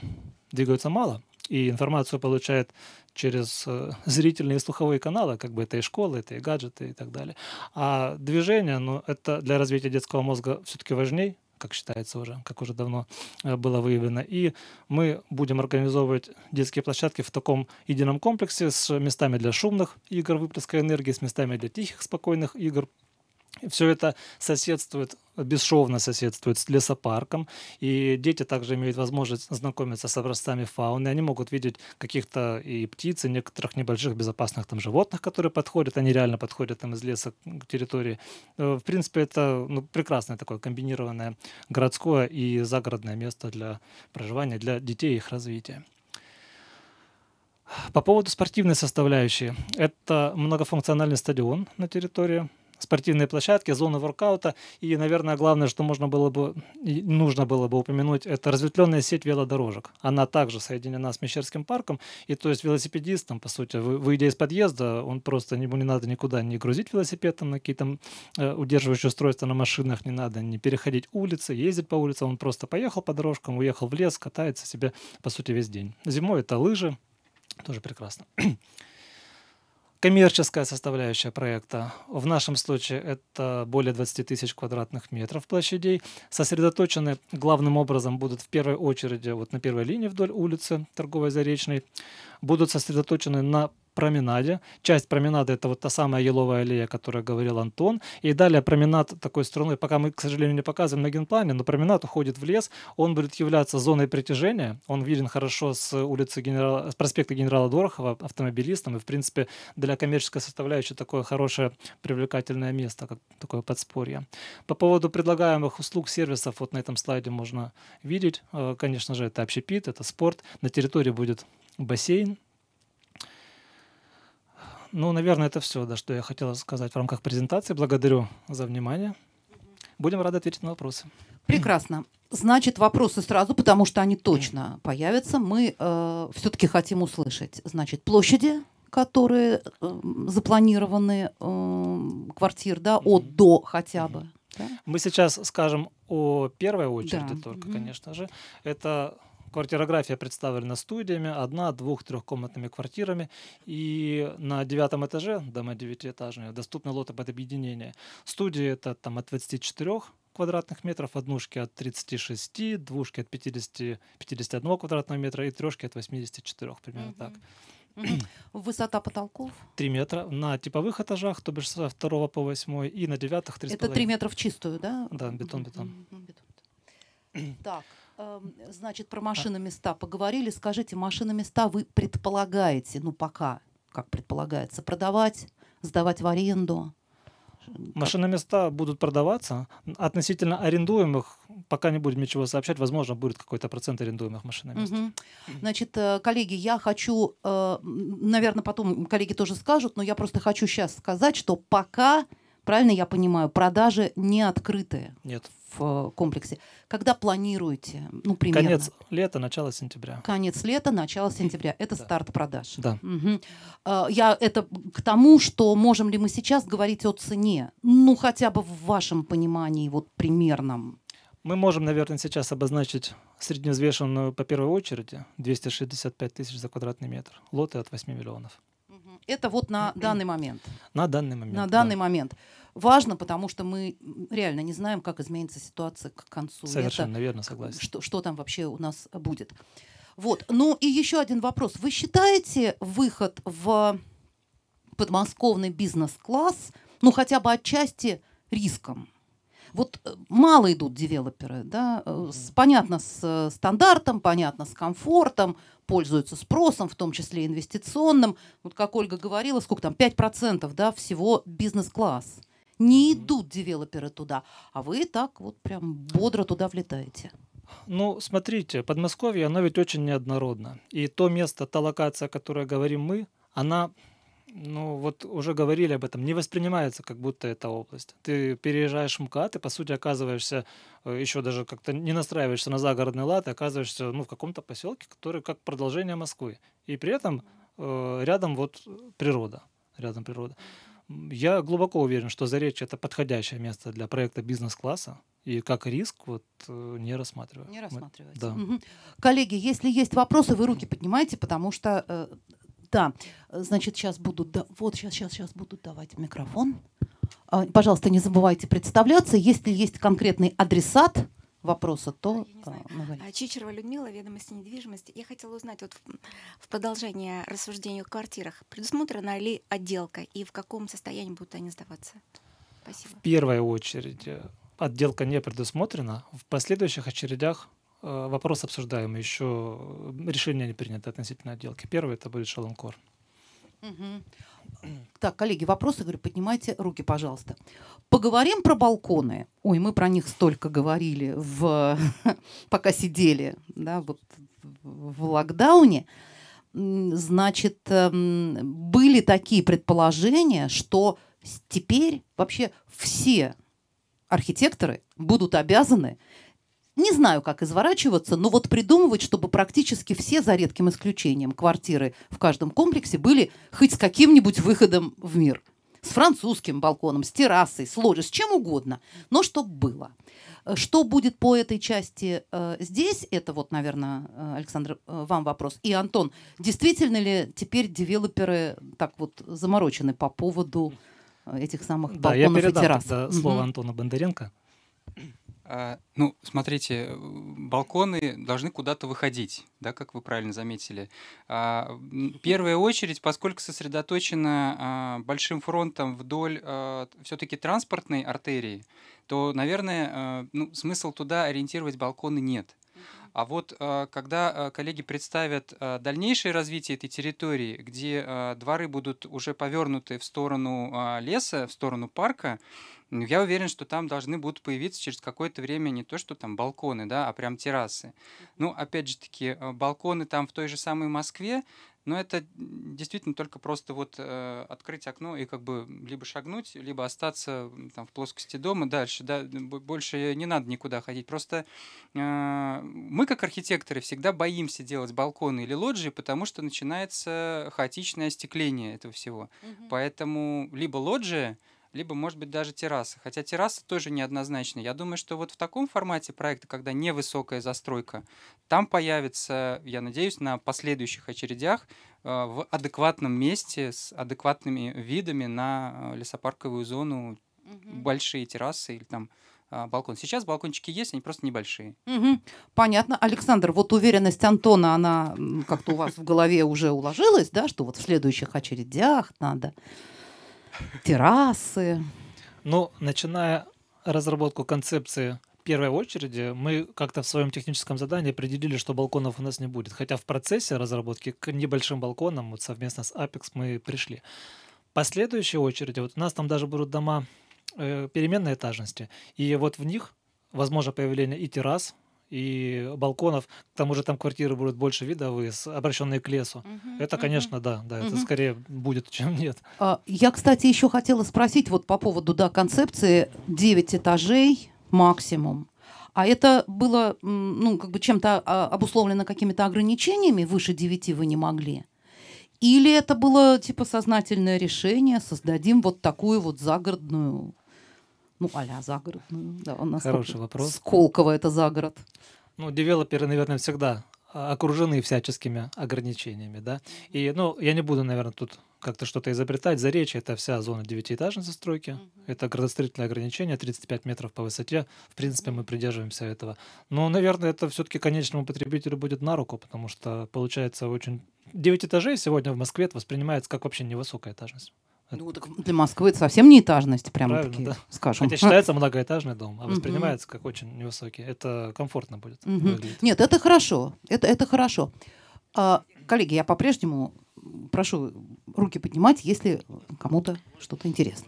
двигаются мало, и информацию получают через э, зрительные и слуховые каналы, как бы это и школы, это и гаджеты и так далее. А движение, ну, это для развития детского мозга все-таки важней, как считается уже, как уже давно э, было выявлено. И мы будем организовывать детские площадки в таком едином комплексе с местами для шумных игр, выплеска энергии, с местами для тихих, спокойных игр, все это соседствует, бесшовно соседствует с лесопарком, и дети также имеют возможность знакомиться с образцами фауны. Они могут видеть каких-то и птиц, и некоторых небольших безопасных там животных, которые подходят, они реально подходят там из леса к территории. Э, в принципе, это ну, прекрасное такое комбинированное городское и загородное место для проживания, для детей и их развития. По поводу спортивной составляющей. Это многофункциональный стадион на территории спортивные площадки, зоны воркаута. И, наверное, главное, что можно было бы, нужно было бы упомянуть, это разветвленная сеть велодорожек. Она также соединена с Мещерским парком. И то есть велосипедистам, по сути, выйдя из подъезда, он просто, ему не надо никуда не грузить велосипед там, на какие-то э, удерживающие устройства на машинах, не надо не переходить улицы, ездить по улице. Он просто поехал по дорожкам, уехал в лес, катается себе, по сути, весь день. Зимой это лыжи, тоже прекрасно коммерческая составляющая проекта. В нашем случае это более 20 тысяч квадратных метров площадей. Сосредоточены главным образом будут в первой очереди вот на первой линии вдоль улицы Торговой Заречной. Будут сосредоточены на променаде. Часть променада — это вот та самая еловая аллея, о которой говорил Антон. И далее променад такой стороны, пока мы, к сожалению, не показываем на генплане, но променад уходит в лес. Он будет являться зоной притяжения. Он виден хорошо с улицы генерала, с проспекта генерала Дорохова автомобилистам. И, в принципе, для коммерческой составляющей такое хорошее привлекательное место, как такое подспорье. По поводу предлагаемых услуг, сервисов, вот на этом слайде можно видеть. Э, конечно же, это общепит, это спорт. На территории будет бассейн, ну, наверное, это все, да, что я хотела сказать в рамках презентации. Благодарю за внимание. Будем рады ответить на вопросы. Прекрасно. Значит, вопросы сразу, потому что они точно появятся. Мы э, все-таки хотим услышать. Значит, площади, которые э, запланированы э, квартир, да, от до хотя бы. Да? Мы сейчас скажем о первой очереди да. только, конечно же. Это Квартирография представлена студиями, одна, двух, трехкомнатными квартирами. И на девятом этаже, дома девятиэтажные, доступны лоты под объединение. Студии это там от 24 квадратных метров, однушки от 36, двушки от 50, 51 квадратного метра и трешки от 84, примерно mm-hmm. так. Высота потолков? Три метра на типовых этажах, то бишь со второго по восьмой и на девятых 3,5. Это три метра в чистую, да? Да, бетон-бетон. Mm-hmm. Так. Эм, значит, про машины места поговорили. Скажите, машины места вы предполагаете, ну пока, как предполагается, продавать, сдавать в аренду? Машины места будут продаваться. Относительно арендуемых пока не будем ничего сообщать. Возможно, будет какой-то процент арендуемых машиномест. Угу. Значит, э, коллеги, я хочу, э, наверное, потом коллеги тоже скажут, но я просто хочу сейчас сказать, что пока правильно я понимаю, продажи не открытые Нет. в э, комплексе. Когда планируете? Ну, примерно. Конец лета, начало сентября. Конец лета, начало сентября. (clears throat) Это да. старт продаж. Да. Угу. Я это к тому, что можем ли мы сейчас говорить о цене? Ну, хотя бы в вашем понимании, вот примерном. Мы можем, наверное, сейчас обозначить средневзвешенную по первой очереди 265 тысяч за квадратный метр, лоты от 8 миллионов. Это вот на (clears throat) данный момент. На данный момент. На данный да. момент. Важно, потому что мы реально не знаем, как изменится ситуация к концу. Совершенно лета, верно, согласен. Что, что там вообще у нас будет. Вот. Ну и еще один вопрос. Вы считаете выход в подмосковный бизнес-класс, ну хотя бы отчасти риском? Вот э, мало идут девелоперы, да, э, с, понятно, с э, стандартом, понятно, с комфортом, пользуются спросом, в том числе инвестиционным. Вот как Ольга говорила, сколько там, 5% да, всего бизнес-класс. Не идут девелоперы туда, а вы так вот прям бодро туда влетаете. Ну, смотрите, Подмосковье, оно ведь очень неоднородно. И то место, та локация, о которой говорим мы, она ну вот уже говорили об этом, не воспринимается как будто эта область. Ты переезжаешь в МКАД, ты по сути оказываешься, э, еще даже как-то не настраиваешься на загородный лад, ты оказываешься ну, в каком-то поселке, который как продолжение Москвы. И при этом э, рядом вот природа, рядом природа. Я глубоко уверен, что Заречье — это подходящее место для проекта бизнес-класса, и как риск вот э, не рассматриваю. Не рассматривать. Мы, да. Коллеги, если есть вопросы, вы руки поднимайте, потому что э, да, значит, сейчас буду, да, вот сейчас, сейчас, сейчас буду давать микрофон. А, пожалуйста, не забывайте представляться. Если есть конкретный адресат, вопроса, то... А, а Чичерова Людмила, ведомости недвижимости. Я хотела узнать, вот в продолжение рассуждения о квартирах, предусмотрена ли отделка и в каком состоянии будут они сдаваться? Спасибо. В первую очередь э, отделка не предусмотрена. В последующих очередях Э, вопрос обсуждаемый, еще э, решение не принято относительно отделки. Первый это будет шалонкор. Так, коллеги, вопросы, говорю, поднимайте руки, пожалуйста. Поговорим про балконы. Ой, мы про них столько говорили, в, (laughs) пока сидели да, вот, в локдауне. Значит, эм, были такие предположения, что теперь вообще все архитекторы будут обязаны не знаю, как изворачиваться, но вот придумывать, чтобы практически все, за редким исключением, квартиры в каждом комплексе были хоть с каким-нибудь выходом в мир. С французским балконом, с террасой, с ложей, с чем угодно, но чтоб было. Э, что будет по этой части э, здесь, это вот, наверное, э, Александр, вам вопрос. И, Антон, действительно ли теперь девелоперы так вот заморочены по поводу этих самых балконов да, я передам и террас? Да, угу. слово Антона Бондаренко. А, ну, смотрите, балконы должны куда-то выходить, да, как вы правильно заметили. А, первая очередь, поскольку сосредоточена а, большим фронтом вдоль все-таки транспортной артерии, то, наверное, ну, смысл туда ориентировать балконы нет. А вот когда коллеги представят дальнейшее развитие этой территории, где дворы будут уже повернуты в сторону леса, в сторону парка, ну, я уверен, что там должны будут появиться через какое-то время не то, что там балконы, да, а прям террасы. Ну, опять же таки, э, балконы там в той же самой Москве, но это действительно только просто вот э, открыть окно и как бы либо шагнуть, либо остаться там в плоскости дома дальше, да, больше не надо никуда ходить. Просто э, мы как архитекторы всегда боимся делать балконы или лоджии, потому что начинается хаотичное остекление этого всего. Угу. Поэтому либо лоджия, либо, может быть, даже терраса. Хотя терраса тоже неоднозначна. Я думаю, что вот в таком формате проекта, когда невысокая застройка, там появится, я надеюсь, на последующих очередях э, в адекватном месте с адекватными видами на э, лесопарковую зону угу. большие террасы или там э, балкон. Сейчас балкончики есть, они просто небольшие. Угу. Понятно. Александр, вот уверенность Антона, она как-то у вас в голове уже уложилась, да, что вот в следующих очередях надо террасы. Ну, начиная разработку концепции первой очереди, мы как-то в своем техническом задании определили, что балконов у нас не будет. Хотя в процессе разработки к небольшим балконам вот совместно с Apex мы пришли. Последующей очереди, вот у нас там даже будут дома э, переменной этажности, и вот в них возможно появление и террас, и балконов. К тому же там квартиры будут больше видовые, обращенные к лесу. Угу, это, конечно, угу. да, да, это угу. скорее будет, чем нет. А, я, кстати, еще хотела спросить вот по поводу да, концепции 9 этажей максимум. А это было ну, как бы чем-то а, обусловлено какими-то ограничениями, выше 9 вы не могли? Или это было типа сознательное решение, создадим вот такую вот загородную ну, а-ля загородную. Да, у нас Хороший вопрос. Сколково это загород. Ну, девелоперы, наверное, всегда а, окружены всяческими ограничениями, да. И, ну, я не буду, наверное, тут как-то что-то изобретать. Заречье — это вся зона девятиэтажной застройки. Mm-hmm. Это градостроительное ограничение, 35 метров по высоте. В принципе, мы придерживаемся этого. Но, наверное, это все-таки конечному потребителю будет на руку, потому что, получается, очень... 9 этажей сегодня в Москве это воспринимается как вообще невысокая этажность. Ну, так для Москвы это совсем не этажность, прямо Правильно, таки, да. скажем. Хотя считается многоэтажный дом, а воспринимается как очень невысокий. Это комфортно будет. Нет, это хорошо. Это, это хорошо. А, коллеги, я по-прежнему прошу руки поднимать, если кому-то что-то интересно.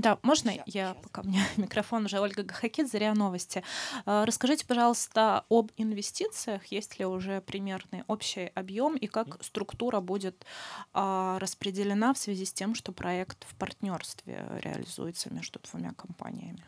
Да, можно сейчас, я, сейчас. пока у меня (laughs) микрофон уже Ольга Гахакит, Заря новости. А, расскажите, пожалуйста, об инвестициях, есть ли уже примерный общий объем и как структура будет а, распределена в связи с тем, что проект в партнерстве реализуется между двумя компаниями?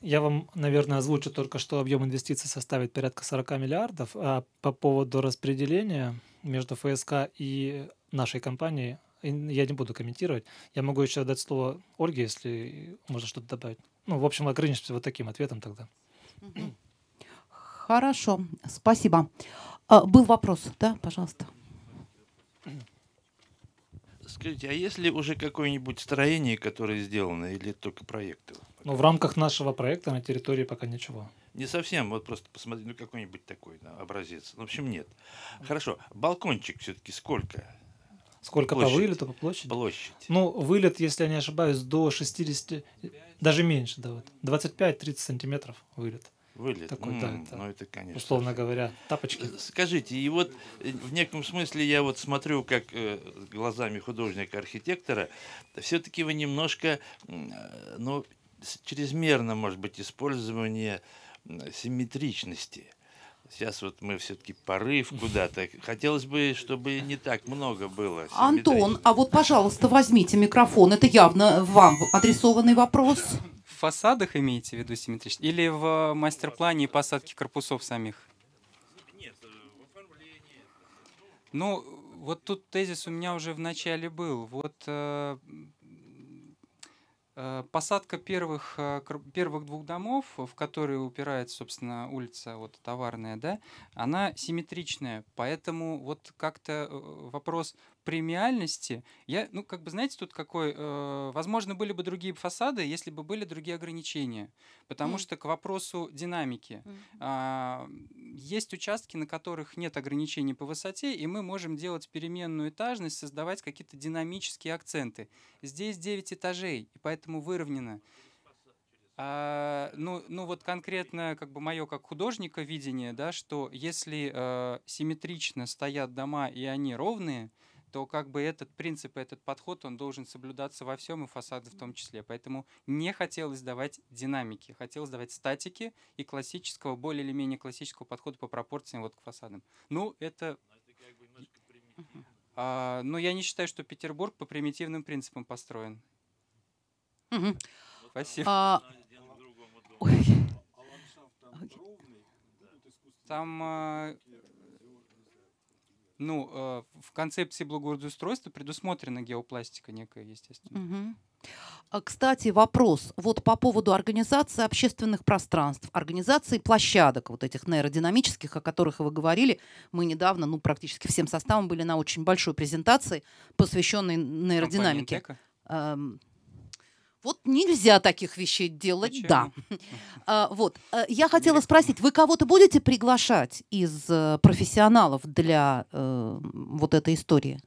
Я вам, наверное, озвучу только, что объем инвестиций составит порядка 40 миллиардов. А по поводу распределения между ФСК и нашей компанией я не буду комментировать. Я могу еще дать слово Ольге, если можно что-то добавить. Ну, в общем, ограничимся вот таким ответом тогда. Хорошо, спасибо. А, был вопрос, да, пожалуйста. Скажите, а есть ли уже какое-нибудь строение, которое сделано, или только проекты? Ну, в рамках нашего проекта на территории пока ничего. Не совсем, вот просто посмотри, ну какой-нибудь такой да, образец. Ну, в общем, нет. Хорошо, балкончик все-таки сколько? Сколько площадь. по вылету, по площади? Площадь. Ну, вылет, если я не ошибаюсь, до 60, даже меньше, да, вот. 25-30 сантиметров вылет. Вылет. Такой, ну, да, это, ну, это, конечно. Условно говоря, тапочки. Э, скажите, и вот э, в неком смысле я вот смотрю, как э, глазами художника-архитектора, все-таки вы немножко, э, ну, чрезмерно, может быть, использование симметричности – Сейчас вот мы все-таки порыв куда-то. (laughs) Хотелось бы, чтобы не так много было. Антон, а вот, пожалуйста, возьмите микрофон. Это явно вам адресованный вопрос. В фасадах имеете в виду симметрично? Или в мастер-плане и посадке корпусов самих? Нет, в оформлении. Ну, вот тут тезис у меня уже в начале был. Вот э, Э, посадка первых, э, первых двух домов, в которые упирается, собственно, улица вот, товарная, да, она симметричная. Поэтому вот как-то э, вопрос премиальности, я, ну, как бы, знаете, тут какой, э, возможно, были бы другие фасады, если бы были другие ограничения. Потому mm. что к вопросу динамики. Э, есть участки, на которых нет ограничений по высоте, и мы можем делать переменную этажность, создавать какие-то динамические акценты. Здесь 9 этажей, и поэтому выровнено. А, ну, ну вот конкретно как бы мое как художника видение, да, что если э, симметрично стоят дома и они ровные, то как бы этот принцип этот подход, он должен соблюдаться во всем, и фасады в том числе. Поэтому не хотелось давать динамики, хотелось давать статики и классического, более или менее классического подхода по пропорциям вот к фасадам. Ну, это... А, но ну, я не считаю, что Петербург по примитивным принципам построен. Угу. Спасибо. А... Ой. А там ну, э, в концепции благоустройства предусмотрена геопластика некая, естественно. Угу. Кстати, вопрос вот по поводу организации общественных пространств, организации площадок вот этих нейродинамических, о которых вы говорили. Мы недавно, ну, практически всем составом были на очень большой презентации, посвященной нейродинамике. Вот нельзя таких вещей делать, Почему? да. А, вот. Э, я хотела спросить, вы кого-то будете приглашать из э, профессионалов для э, вот этой истории?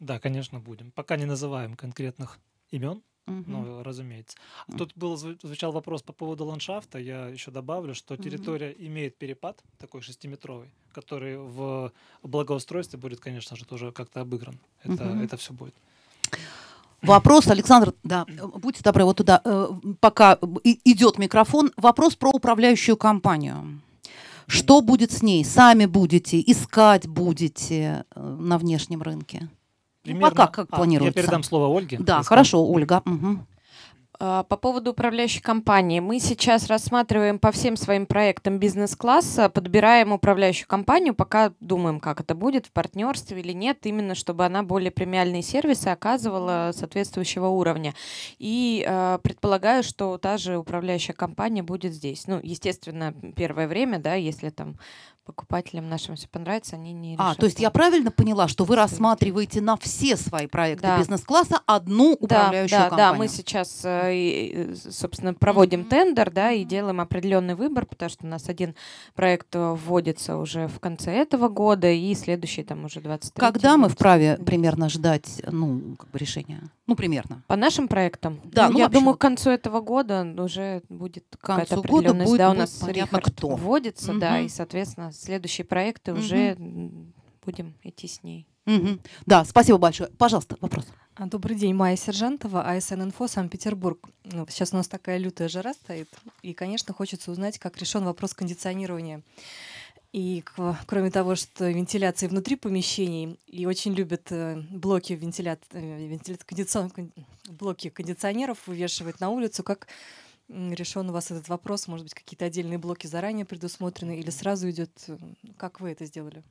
Да, конечно, будем. Пока не называем конкретных имен, Угу. Ну, разумеется. А тут был звучал вопрос по поводу ландшафта. Я еще добавлю, что территория угу. имеет перепад такой шестиметровый, который в благоустройстве будет, конечно же, тоже как-то обыгран. Это угу. это все будет. Вопрос, Александр, да, э, будьте добры, вот туда, э, пока идет микрофон, вопрос про управляющую компанию. Что будет с ней? Сами будете, искать будете э, на внешнем рынке? Ну, Примерно. пока как а, планируется? Я передам слово Ольге. Да, хорошо, Ольга. Угу. А, по поводу управляющей компании. Мы сейчас рассматриваем по всем своим проектам бизнес-класса, подбираем управляющую компанию, пока думаем, как это будет, в партнерстве или нет, именно чтобы она более премиальные сервисы оказывала соответствующего уровня. И э, предполагаю, что та же управляющая компания будет здесь. Ну, естественно, первое время, да, если там покупателям нашим все понравится, они не а, решат. А, то есть я правильно поняла, что вы рассматриваете на все свои проекты да. бизнес-класса одну управляющую да, да, компанию? Да, мы сейчас, э, э, собственно, проводим mm-hmm. тендер, да, и делаем определенный выбор, потому что у нас один проект э, вводится уже в конце этого года и следующий там уже 23 Когда год. мы вправе примерно ждать, ну, как бы решения? Ну, примерно. По нашим проектам? Да. Ну, ну я вообще... думаю, к концу этого года уже будет какая-то определенность. Будет, да, у нас понятно, кто. вводится, угу. да, и, соответственно, следующие проекты угу. уже будем идти с ней. Угу. Да, спасибо большое. Пожалуйста, вопрос. А, добрый день, Майя Сержантова, АСН Инфо, Санкт-Петербург. Ну, сейчас у нас такая лютая жара стоит, и, конечно, хочется узнать, как решен вопрос кондиционирования. И кроме того, что вентиляция внутри помещений, и очень любят э, блоки, вентиля... Э, вентиля... кондицион... блоки кондиционеров вывешивать на улицу, как решен у вас этот вопрос? Может быть, какие-то отдельные блоки заранее предусмотрены или сразу идет? Э, как вы это сделали?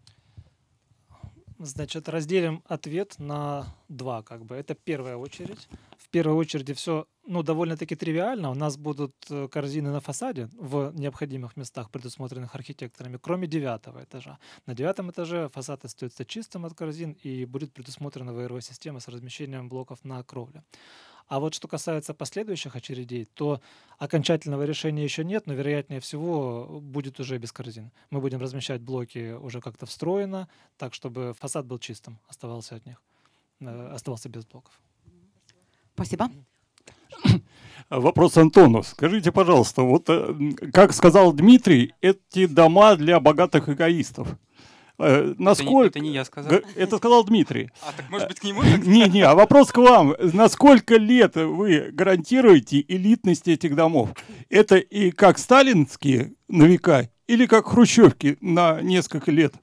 Значит, разделим ответ на два, как бы. Это первая очередь. В первой очереди все ну, довольно-таки тривиально. У нас будут корзины на фасаде в необходимых местах, предусмотренных архитекторами, кроме девятого этажа. На девятом этаже фасад остается чистым а от корзин и будет предусмотрена ВРВ система с размещением блоков на кровле. А вот что касается последующих очередей, то окончательного решения еще нет, но вероятнее всего будет уже без корзин. Мы будем размещать блоки уже как-то встроено, так чтобы фасад был чистым, оставался от них, э, оставался без блоков. Спасибо. (coughs) Вопрос Антону. Скажите, пожалуйста, вот э, как сказал Дмитрий, эти дома для богатых эгоистов. Э, насколько... Это, не, это не я сказал. Это сказал Дмитрий. (laughs) А так может быть к нему? Не-не, а вопрос к вам. На сколько лет вы гарантируете элитность этих домов? Это и как сталинские на века, или как хрущевки на несколько лет?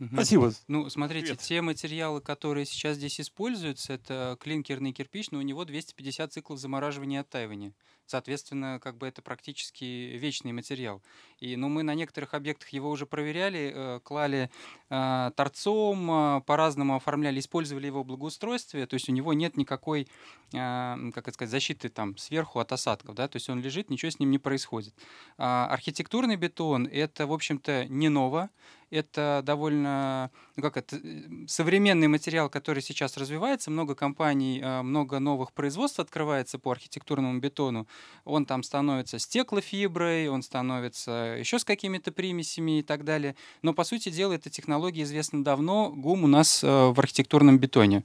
Угу. Спасибо. Ну, смотрите, Привет. те материалы, которые сейчас здесь используются, это клинкерный кирпич, но у него 250 циклов замораживания и оттаивания. Соответственно, как бы это практически вечный материал. И, ну, мы на некоторых объектах его уже проверяли, э, клали э, торцом, э, по-разному оформляли, использовали его в благоустройстве, то есть у него нет никакой, э, как это сказать, защиты там сверху от осадков, да, то есть он лежит, ничего с ним не происходит. А архитектурный бетон — это, в общем-то, не ново, это довольно, ну как это, э, современный материал, который сейчас развивается. Много компаний, э, много новых производств открывается по архитектурному бетону. Он там становится стеклофиброй, он становится еще с какими-то примесями и так далее. Но, по сути дела, эта технология известна давно. ГУМ у нас э, в архитектурном бетоне.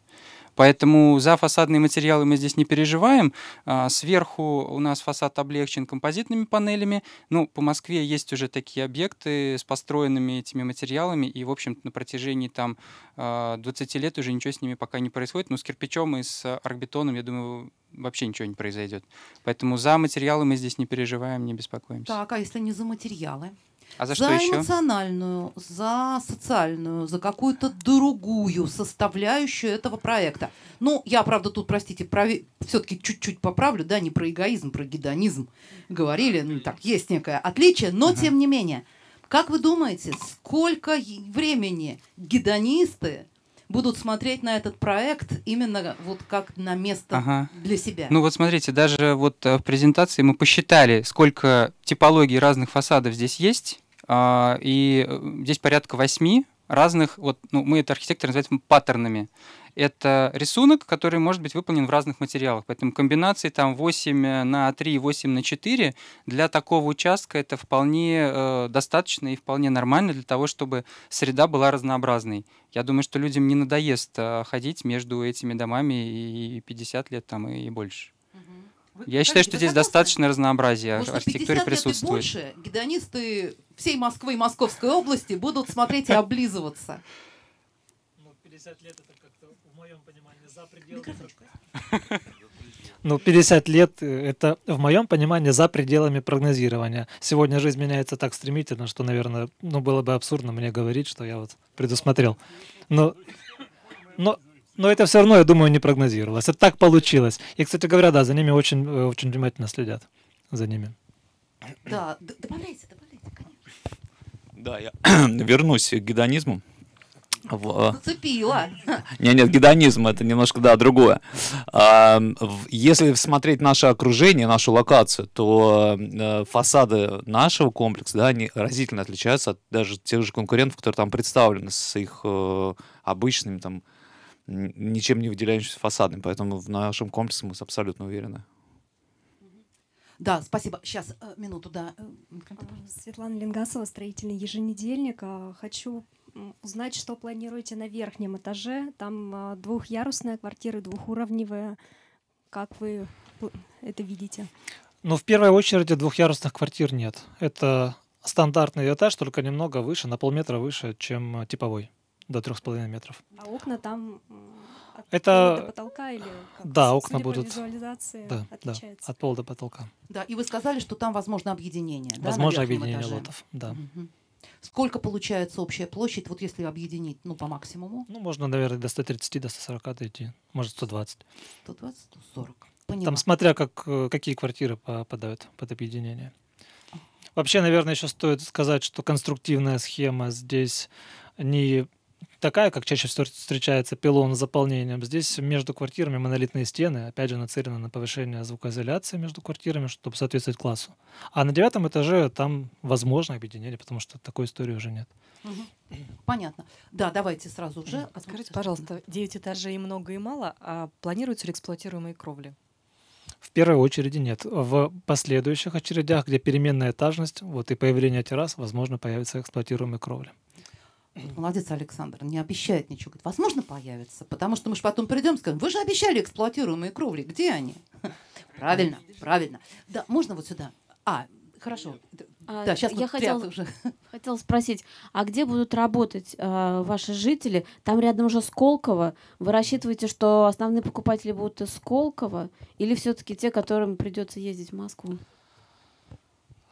Поэтому за фасадные материалы мы здесь не переживаем. А, сверху у нас фасад облегчен композитными панелями. Ну, по Москве есть уже такие объекты с построенными этими материалами, и, в общем на протяжении там 20 а, лет уже ничего с ними пока не происходит. Но с кирпичом и с аркбетоном, я думаю, вообще ничего не произойдет. Поэтому за материалы мы здесь не переживаем, не беспокоимся. Так, а если не за материалы? А за, что за еще? эмоциональную, за социальную, за какую-то другую составляющую этого проекта. Ну, я, правда, тут, простите, прови... все-таки чуть-чуть поправлю, да, не про эгоизм, про гедонизм говорили, ну, так, есть некое отличие, но, ага. тем не менее, как вы думаете, сколько времени гедонисты будут смотреть на этот проект именно вот как на место ага. для себя. Ну вот смотрите, даже вот э, в презентации мы посчитали, сколько типологий разных фасадов здесь есть, а, и э, здесь порядка восьми разных, вот ну, мы это архитекторы называем паттернами это рисунок, который может быть выполнен в разных материалах. Поэтому комбинации там 8 э, на 3 и 8 на 4 для такого участка это вполне э, достаточно и вполне нормально для того, чтобы среда была разнообразной. Я думаю, что людям не надоест э, ходить между этими домами и 50 лет там и больше. Вы, Я считаю, что здесь достаточно разнообразия Потому архитектуре присутствует. больше гедонисты всей Москвы и Московской области будут смотреть и облизываться. Ну, 50 лет это моем понимании, за пределами... Ну, 50 лет э, — это, в моем понимании, за пределами прогнозирования. Сегодня жизнь меняется так стремительно, что, наверное, ну, было бы абсурдно мне говорить, что я вот предусмотрел. Но, но, но это все равно, я думаю, не прогнозировалось. Это так получилось. И, кстати говоря, да, за ними очень, э, очень внимательно следят. За ними. Да, добавляйте, добавляйте, конечно. Да, я (clears throat) вернусь к гедонизму. Зацепила. Нет, нет, гедонизм это немножко, да, другое. А, если смотреть наше окружение, нашу локацию, то э, фасады нашего комплекса, да, они разительно отличаются от даже тех же конкурентов, которые там представлены с их э, обычными там ничем не выделяющимися фасадами. Поэтому в нашем комплексе мы абсолютно уверены. Да, спасибо. Сейчас, э, минуту, да. Светлана Ленгасова, строительный еженедельник. А, хочу узнать, что планируете на верхнем этаже. Там а, двухъярусная квартира, двухуровневая. Как вы это видите? Ну, в первой очереди двухъярусных квартир нет. Это стандартный этаж, только немного выше, на полметра выше, чем типовой, до трех с половиной метров. А окна там от это... пола до потолка или как? Да, Судя окна будут. Визуализации да, Да, от пола до потолка. Да, и вы сказали, что там возможно объединение. Возможно да, объединение этаже? лотов, да. Угу. Сколько получается общая площадь, вот если объединить, ну, по максимуму? Ну, можно, наверное, до 130, до 140 дойти. Может, 120. 120, 140. Поняла. Там смотря, как, э, какие квартиры попадают под объединение. Вообще, наверное, еще стоит сказать, что конструктивная схема здесь не такая, как чаще встречается пилон с заполнением. Здесь между квартирами монолитные стены, опять же, нацелены на повышение звукоизоляции между квартирами, чтобы соответствовать классу. А на девятом этаже там возможно объединение, потому что такой истории уже нет. Понятно. Да, давайте сразу же. А скажите, пожалуйста, 9 этажей много и мало, а планируются ли эксплуатируемые кровли? В первой очереди нет. В последующих очередях, где переменная этажность вот и появление террас, возможно, появятся эксплуатируемые кровли. (clears throat) Молодец, Александр, не обещает ничего. Говорит, возможно, появится, потому что мы же потом придем и скажем, вы же обещали эксплуатируемые кровли, где они? (laughs) Правильно, правильно. Да, можно вот сюда. А, хорошо. А, да, сейчас я вот хотел, уже. (laughs) хотела спросить, а где будут работать э, ваши жители? Там рядом уже Сколково. Вы рассчитываете, что основные покупатели будут из Сколково или все-таки те, которым придется ездить в Москву?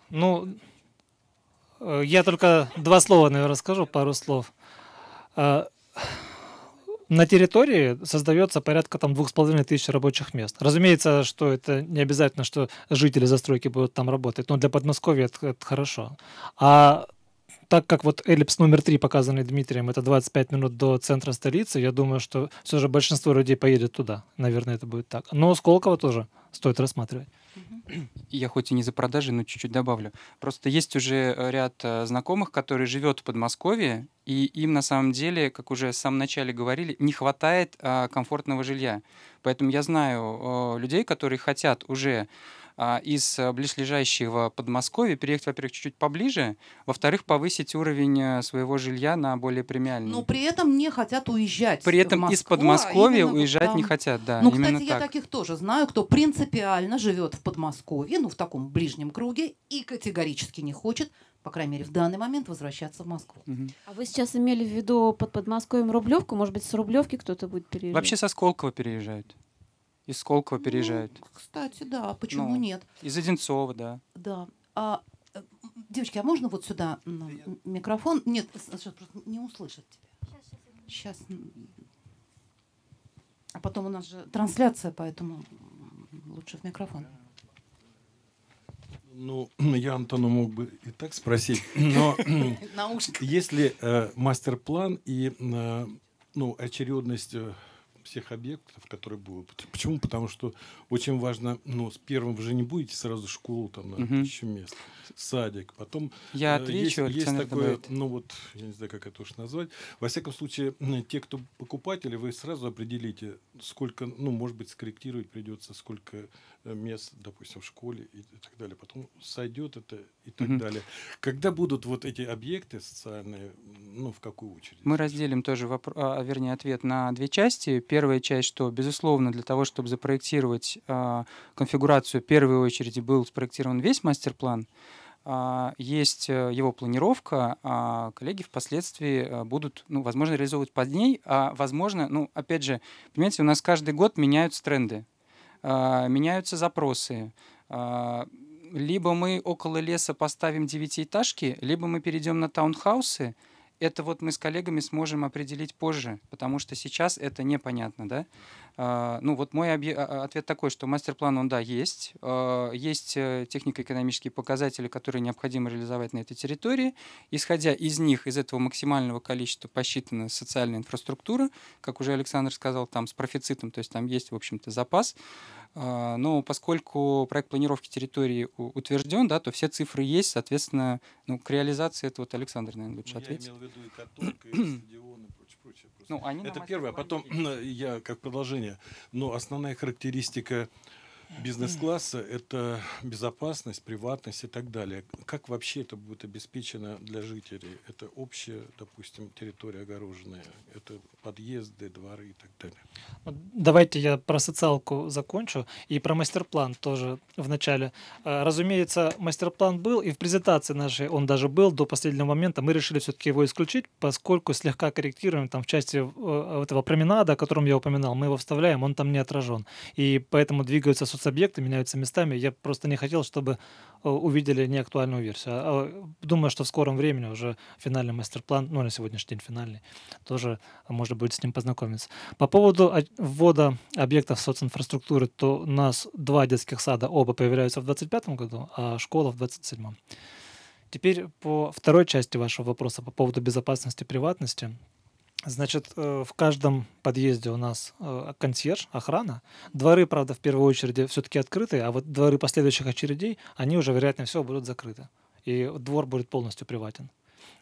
Ну, Э, я только два слова, наверное, расскажу, пару слов. Э, на территории создается порядка там двух с половиной тысяч рабочих мест. Разумеется, что это не обязательно, что жители застройки будут там работать, но для Подмосковья это, это хорошо. А так как вот эллипс номер три, показанный Дмитрием, это 25 минут до центра столицы, я думаю, что все же большинство людей поедет туда. Наверное, это будет так. Но Сколково тоже стоит рассматривать. Я хоть и не за продажи, но чуть-чуть добавлю. Просто есть уже э, ряд э, знакомых, которые живет в Подмосковье, и им на самом деле, как уже в самом начале говорили, не хватает э, комфортного жилья. Поэтому я знаю людей, которые хотят уже а, из э, ближайшего Подмосковья переехать, во-первых, чуть-чуть поближе, во-вторых, повысить уровень э, своего жилья на более премиальный. Но при этом не хотят уезжать. При этом Москву, из а Подмосковья а уезжать там... не хотят, да. Ну, кстати, так. я таких тоже знаю, кто принципиально живет в Подмосковье, ну, в таком ближнем круге, и категорически не хочет по крайней мере, в данный момент возвращаться в Москву. Угу. А вы сейчас имели в виду под Подмосковьем Рублевку? Может быть, с Рублевки кто-то будет переезжать? Вообще со Сколково переезжают. Из Сколково ну, переезжают. Ну, кстати, да, почему ну, нет? Из Одинцова, да. Да. А, э, девочки, а можно вот сюда ну, микрофон? Нет, э, сейчас просто не услышат тебя. Сейчас. А потом у нас же трансляция, поэтому лучше в микрофон. Ну, (clears throat) я Антону мог бы и так спросить, (clears throat) но (clears throat) если э, мастер-план и ну, очередность всех объектов, которые будут. Почему? Потому что очень важно, ну, с первым вы же не будете сразу школу там на угу. тысячу мест, садик. Потом я э, отвечу, есть, есть такое, добавит. ну вот, я не знаю, как это уж назвать. Во всяком случае, те, кто покупатели, вы сразу определите, сколько, ну, может быть, скорректировать придется, сколько мест, допустим, в школе и, и так далее. Потом сойдет это и так угу. далее. Когда будут вот эти объекты социальные, ну, в какую очередь? Мы разделим тоже вопрос, а, вернее, ответ на две части. Первая часть, что, безусловно, для того, чтобы запроектировать а, конфигурацию, в первую очередь был спроектирован весь мастер-план, а, есть э, его планировка, а коллеги впоследствии э, будут, ну, возможно, реализовывать под ней, а возможно, ну, опять же, понимаете, у нас каждый год меняются тренды. А, меняются запросы. А, либо мы около леса поставим девятиэтажки, либо мы перейдем на таунхаусы. Это вот мы с коллегами сможем определить позже, потому что сейчас это непонятно, да? А, ну вот мой а, а, ответ такой, что мастер-план, он да, есть. Есть э, технико-экономические показатели, которые необходимо реализовать на этой территории. Исходя из них, из этого максимального количества посчитана социальная инфраструктура, как уже Александр сказал, там с профицитом, то есть там есть, в общем-то, запас. Но поскольку проект планировки территории утвержден, да, то все цифры есть, соответственно, ну, к реализации это вот Александр, наверное, лучше ну, Я имел в виду и каток, и (clears throat) стадион ну, они это первое. А потом (clears throat) я как продолжение. Но основная характеристика Бизнес-класса – это безопасность, приватность и так далее. Как вообще это будет обеспечено для жителей? Это общая, допустим, территория огороженная, это подъезды, дворы и так далее. Давайте я про социалку закончу и про мастер-план тоже в начале. Э, разумеется, мастер-план был, и в презентации нашей он даже был до последнего момента. Мы решили все-таки его исключить, поскольку слегка корректируем там в части э, этого променада, о котором я упоминал, мы его вставляем, он там не отражен. И поэтому двигаются социалки меняются объекты, меняются местами. Я просто не хотел, чтобы э, увидели неактуальную версию. А, а, думаю, что в скором времени уже финальный мастер-план, ну, на сегодняшний день финальный, тоже можно будет с ним познакомиться. По поводу ввода объектов социнфраструктуры, то у нас два детских сада, оба появляются в 2025 году, а школа в 2027. Теперь по второй части вашего вопроса по поводу безопасности и приватности. Значит, э, в каждом подъезде у нас э, консьерж, охрана. Дворы, правда, в первую очередь все-таки открыты, а вот дворы последующих очередей, они уже, вероятно, все будут закрыты. И двор будет полностью приватен.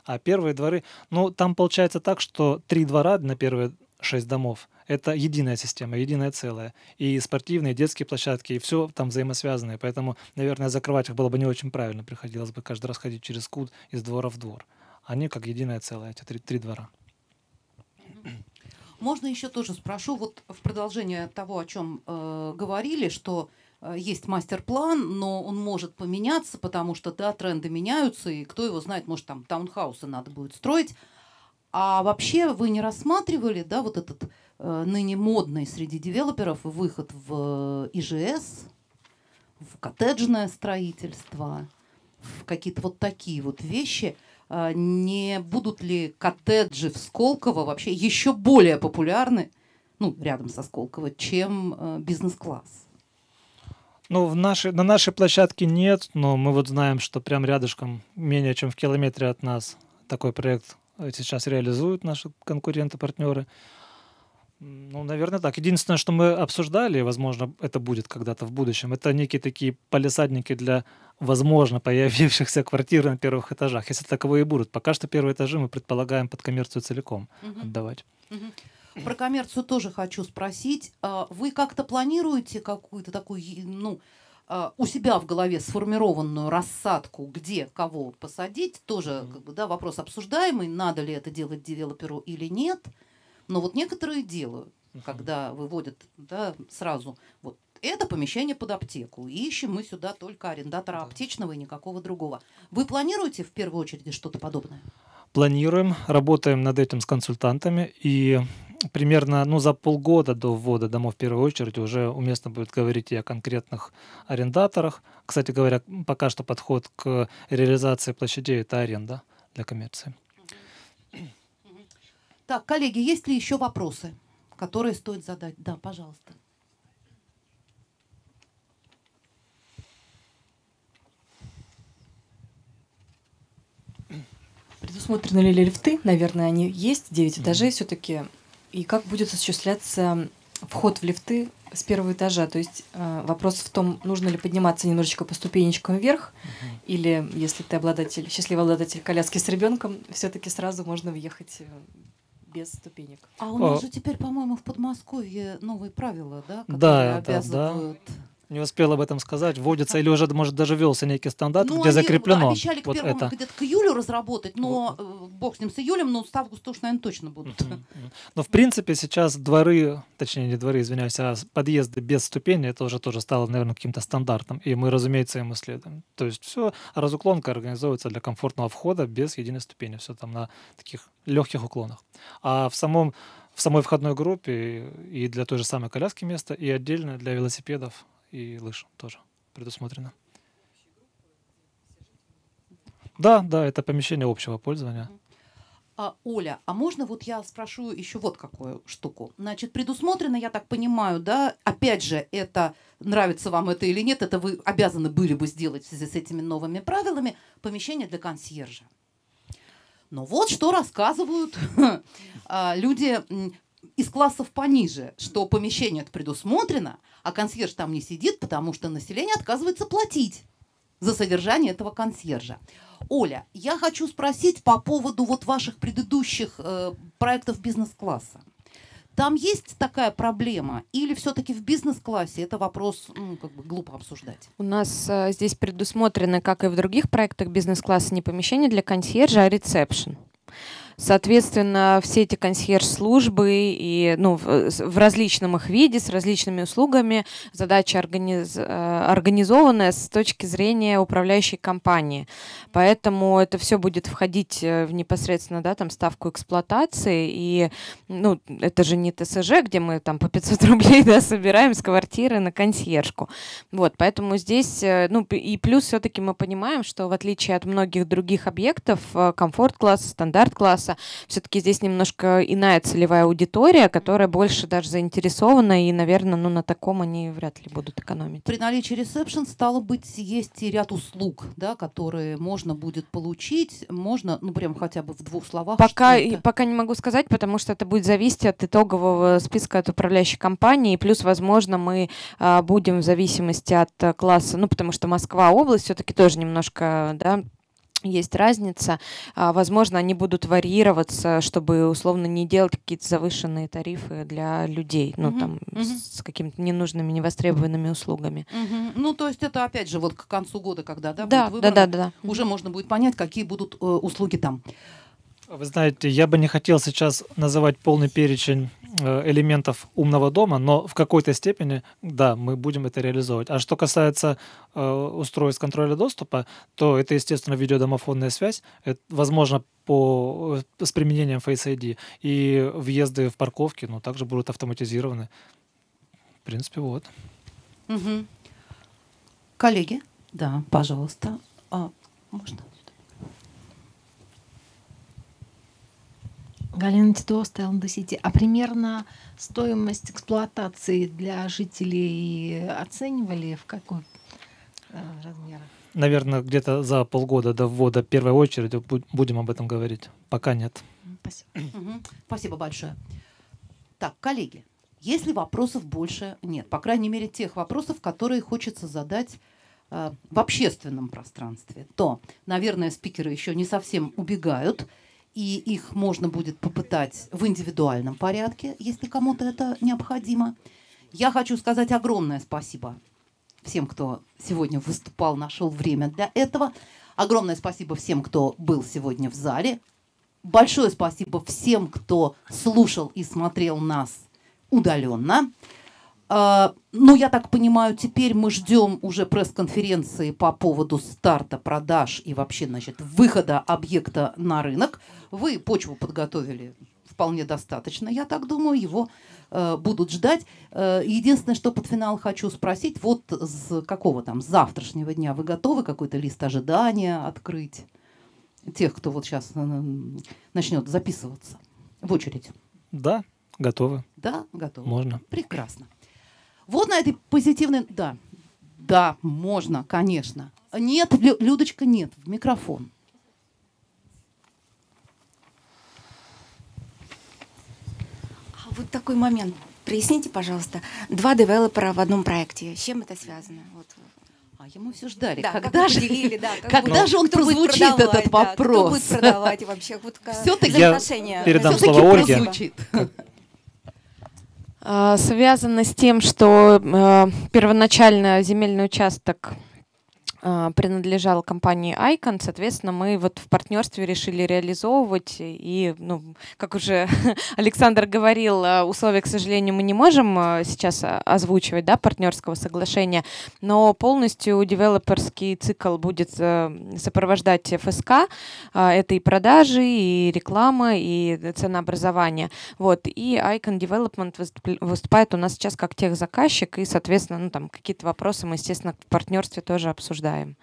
А первые дворы... Ну, там получается так, что три двора на первые шесть домов — это единая система, единое целое. И спортивные, и детские площадки, и все там взаимосвязанные. Поэтому, наверное, закрывать их было бы не очень правильно. Приходилось бы каждый раз ходить через куд из двора в двор. Они как единое целое, эти три, три двора. Можно еще тоже спрошу, вот в продолжение того, о чем э, говорили, что э, есть мастер-план, но он может поменяться, потому что, да, тренды меняются, и кто его знает, может, там таунхаусы надо будет строить. А вообще вы не рассматривали, да, вот этот э, ныне модный среди девелоперов выход в э, ИЖС, в коттеджное строительство, в какие-то вот такие вот вещи – Э, не будут ли коттеджи в Сколково вообще еще более популярны, ну, рядом со Сколково, чем э, бизнес-класс? Ну, в нашей на нашей площадке нет, но мы вот знаем, что прям рядышком, менее чем в километре от нас, такой проект э, сейчас реализуют наши конкуренты-партнеры. партнеры ну, наверное, так. Единственное, что мы обсуждали, возможно, это будет когда-то в будущем, это некие такие полисадники для, возможно, появившихся квартир на первых этажах, если таковые и будут. Пока что первые этажи мы предполагаем под коммерцию целиком угу. отдавать. Угу. Про коммерцию тоже хочу спросить. А, вы как-то планируете какую-то такую, ну, а, у себя в голове сформированную рассадку, где кого посадить, тоже как бы, да, вопрос обсуждаемый, надо ли это делать девелоперу или нет – но вот некоторые делают, когда выводят да, сразу вот это помещение под аптеку. И ищем мы сюда только арендатора да. аптечного и никакого другого. Вы планируете в первую очередь что-то подобное? Планируем, работаем над этим с консультантами и примерно ну, за полгода до ввода домов в первую очередь уже уместно будет говорить и о конкретных арендаторах. Кстати говоря, пока что подход к реализации площадей – это аренда для коммерции. Так, коллеги, есть ли еще вопросы, которые стоит задать? Да, пожалуйста. Предусмотрены ли лифты? Наверное, они есть, 9 этажей mm-hmm. все-таки. И как будет осуществляться вход в лифты с первого этажа? То есть э, вопрос в том, нужно ли подниматься немножечко по ступенечкам вверх, mm-hmm. или если ты обладатель, счастливый обладатель коляски с ребенком, все-таки сразу можно въехать э, без ступенек. А у нас а... же теперь, по-моему, в Подмосковье новые правила, да? Которые да, обязывают... да, да не успел об этом сказать, вводится или уже, может, даже велся некий стандарт, ну, где закреплено обещали к вот первому, это. где-то к июлю разработать, но вот. Э, бог с ним с июлем, но ставку уж, наверное, точно будут. Но, в принципе, сейчас дворы, точнее, не дворы, извиняюсь, а подъезды без ступени, это уже тоже стало, наверное, каким-то стандартом, и мы, разумеется, им следуем. То есть все, разуклонка организуется для комфортного входа без единой ступени, все там на таких легких уклонах. А в самом в самой входной группе и для той же самой коляски место, и отдельно для велосипедов и лыж тоже предусмотрено. Да, да, это помещение общего пользования. А, Оля, а можно вот я спрошу еще вот какую штуку? Значит, предусмотрено, я так понимаю, да, опять же, это нравится вам это или нет, это вы обязаны были бы сделать в связи с этими новыми правилами, помещение для консьержа. Но вот что рассказывают (laughs) а, люди, из классов пониже, что помещение это предусмотрено, а консьерж там не сидит, потому что население отказывается платить за содержание этого консьержа. Оля, я хочу спросить по поводу вот ваших предыдущих э, проектов бизнес-класса. Там есть такая проблема? Или все-таки в бизнес-классе это вопрос ну, как бы глупо обсуждать? У нас э, здесь предусмотрено, как и в других проектах бизнес-класса, не помещение для консьержа, а ресепшн. Соответственно, все эти консьерж-службы и, ну, в, в различном их виде, с различными услугами, задача организ, э, организованная с точки зрения управляющей компании. Поэтому это все будет входить э, в непосредственно да, там, ставку эксплуатации. И ну, это же не ТСЖ, где мы там, по 500 (laughs) рублей да, собираем с квартиры на консьержку. Вот, поэтому здесь, э, ну, и плюс все-таки мы понимаем, что в отличие от многих других объектов, комфорт класс стандарт класс кажется, все-таки здесь немножко иная целевая аудитория, которая больше даже заинтересована, и, наверное, ну, на таком они вряд ли будут экономить. При наличии ресепшн, стало быть, есть и ряд услуг, да, которые можно будет получить, можно, ну, прям хотя бы в двух словах. Пока, и, пока не могу сказать, потому что это будет зависеть от итогового списка от управляющей компании, и плюс, возможно, мы а, будем в зависимости от э, класса, ну, потому что Москва область все-таки тоже немножко, да, есть разница. А, возможно, они будут варьироваться, чтобы условно не делать какие-то завышенные тарифы для людей, ну mm там mm с какими-то ненужными, невостребованными услугами. mm Ну то есть это опять же вот к концу года, когда да, да, выбрано, да, да, да, да, уже можно будет понять, какие будут э, услуги там. Вы знаете, я бы не хотел сейчас называть полный перечень Э, элементов умного дома, но в какой-то степени, да, мы будем это реализовывать. А что касается э, устройств контроля доступа, то это, естественно, видеодомофонная связь, это, возможно, по, э, с применением Face ID, и въезды в парковки, ну, также будут автоматизированы. В принципе, вот. Угу. Коллеги? Да, пожалуйста. А, можно? Галина Титова Таиланда Сити. А примерно стоимость эксплуатации для жителей оценивали в какой э, размер? Наверное, где-то за полгода до ввода первой очереди будем об этом говорить. Пока нет. Спасибо, Спасибо большое. Так, коллеги, если вопросов больше нет, по крайней мере тех вопросов, которые хочется задать э, в общественном пространстве, то, наверное, спикеры еще не совсем убегают и их можно будет попытать в индивидуальном порядке, если кому-то это необходимо. Я хочу сказать огромное спасибо всем, кто сегодня выступал, нашел время для этого. Огромное спасибо всем, кто был сегодня в зале. Большое спасибо всем, кто слушал и смотрел нас удаленно. А, ну, я так понимаю, теперь мы ждем уже пресс-конференции по поводу старта продаж и вообще, значит, выхода объекта на рынок. Вы почву подготовили вполне достаточно, я так думаю, его э, будут ждать. Э, единственное, что под финал хочу спросить, вот с какого там завтрашнего дня вы готовы какой-то лист ожидания открыть тех, кто вот сейчас э, начнет записываться в очередь? Да, готовы. Да, готовы. Можно. Прекрасно. Вот на этой позитивной... Да, да, можно, конечно. Нет, Людочка, нет, в микрофон. А вот такой момент. Проясните, пожалуйста, два девелопера в одном проекте. С чем это связано? Вот. А ему все ждали. Да, когда же, делили, да, когда же он прозвучит продавать, этот да, вопрос? Кто будет продавать вообще? Вот, все-таки я передам слово Ольге. Прозвучит. Связано с тем, что э, первоначально земельный участок а, принадлежал компании Icon, соответственно, мы вот в партнерстве решили реализовывать. И, ну, как уже (laughs) Александр говорил, а, условия, к сожалению, мы не можем а, сейчас озвучивать, да, партнерского соглашения, но полностью девелоперский цикл будет сопровождать ФСК. Это и продажи, и реклама, и ценообразование. Вот. И Icon Development выступает у нас сейчас как техзаказчик, и, соответственно, ну, там какие-то вопросы мы, естественно, в партнерстве тоже обсуждаем обсуждаем.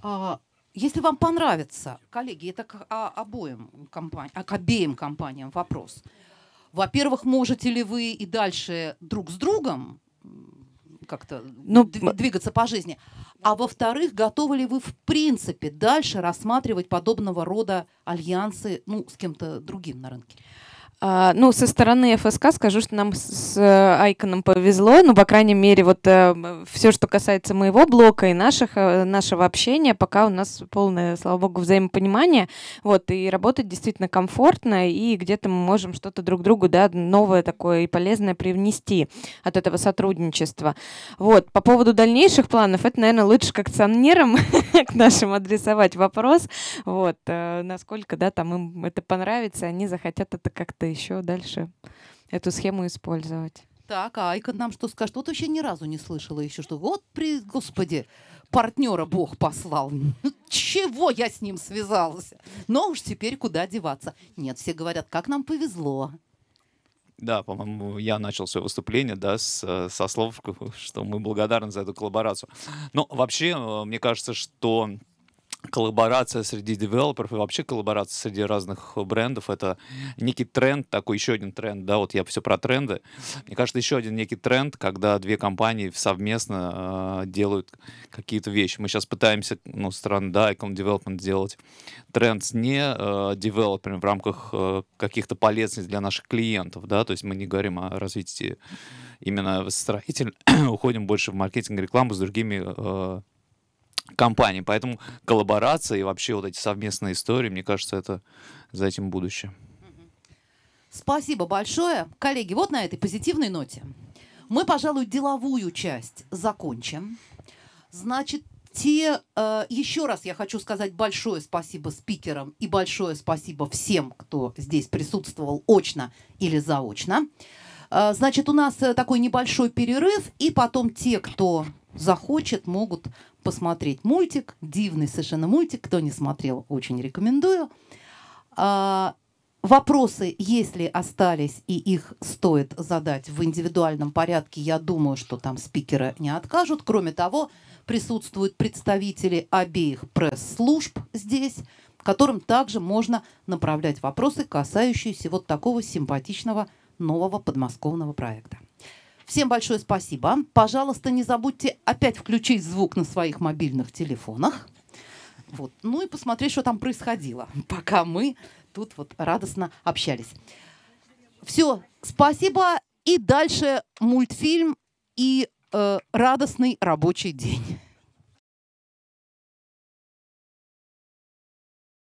А, если вам понравится, коллеги, это к а, обоим компаниям, а, к обеим компаниям вопрос. Во-первых, можете ли вы и дальше друг с другом как-то ну, двигаться по жизни? А во-вторых, готовы ли вы в принципе дальше рассматривать подобного рода альянсы ну, с кем-то другим на рынке? А, ну, со стороны ФСК скажу, что нам с, с э, Айконом повезло. Ну, по крайней мере, вот э, все, что касается моего блока и наших, э, нашего общения, пока у нас полное, слава богу, взаимопонимание. Вот, и работать действительно комфортно, и где-то мы можем что-то друг другу, да, новое такое и полезное привнести от этого сотрудничества. Вот, по поводу дальнейших планов, это, наверное, лучше как акционерам (laughs) к нашим адресовать вопрос. Вот, э, насколько, да, там им это понравится, они захотят это как-то еще дальше эту схему использовать. Так, а Айка нам что скажет? Вот вообще ни разу не слышала еще, что вот, при, господи, партнера Бог послал. Ну, чего я с ним связалась? Но уж теперь куда деваться? Нет, все говорят, как нам повезло. Да, по-моему, я начал свое выступление да, с, со слов, что мы благодарны за эту коллаборацию. Но вообще, э, мне кажется, что коллаборация среди девелоперов и вообще коллаборация среди разных брендов — это некий тренд, такой еще один тренд, да, вот я все про тренды. Мне кажется, еще один некий тренд, когда две компании совместно э, делают какие-то вещи. Мы сейчас пытаемся, ну, стран, да, Icon Development делать тренд с не э, девелоперами в рамках э, каких-то полезностей для наших клиентов, да, то есть мы не говорим о развитии именно строитель, (coughs) уходим больше в маркетинг, рекламу с другими э, компании. Поэтому коллаборация и вообще вот эти совместные истории, мне кажется, это за этим будущее. Спасибо большое. Коллеги, вот на этой позитивной ноте мы, пожалуй, деловую часть закончим. Значит, те, э, еще раз я хочу сказать большое спасибо спикерам и большое спасибо всем, кто здесь присутствовал очно или заочно. Э, значит, у нас э, такой небольшой перерыв, и потом те, кто захочет, могут посмотреть мультик. Дивный совершенно мультик. Кто не смотрел, очень рекомендую. А, вопросы, если остались, и их стоит задать в индивидуальном порядке, я думаю, что там спикеры не откажут. Кроме того, присутствуют представители обеих пресс-служб здесь, которым также можно направлять вопросы, касающиеся вот такого симпатичного нового подмосковного проекта. Всем большое спасибо. Пожалуйста, не забудьте опять включить звук на своих мобильных телефонах. Вот. Ну и посмотреть, что там происходило, (laughs) пока мы тут вот радостно общались. Все, спасибо. И дальше мультфильм и э, радостный рабочий день.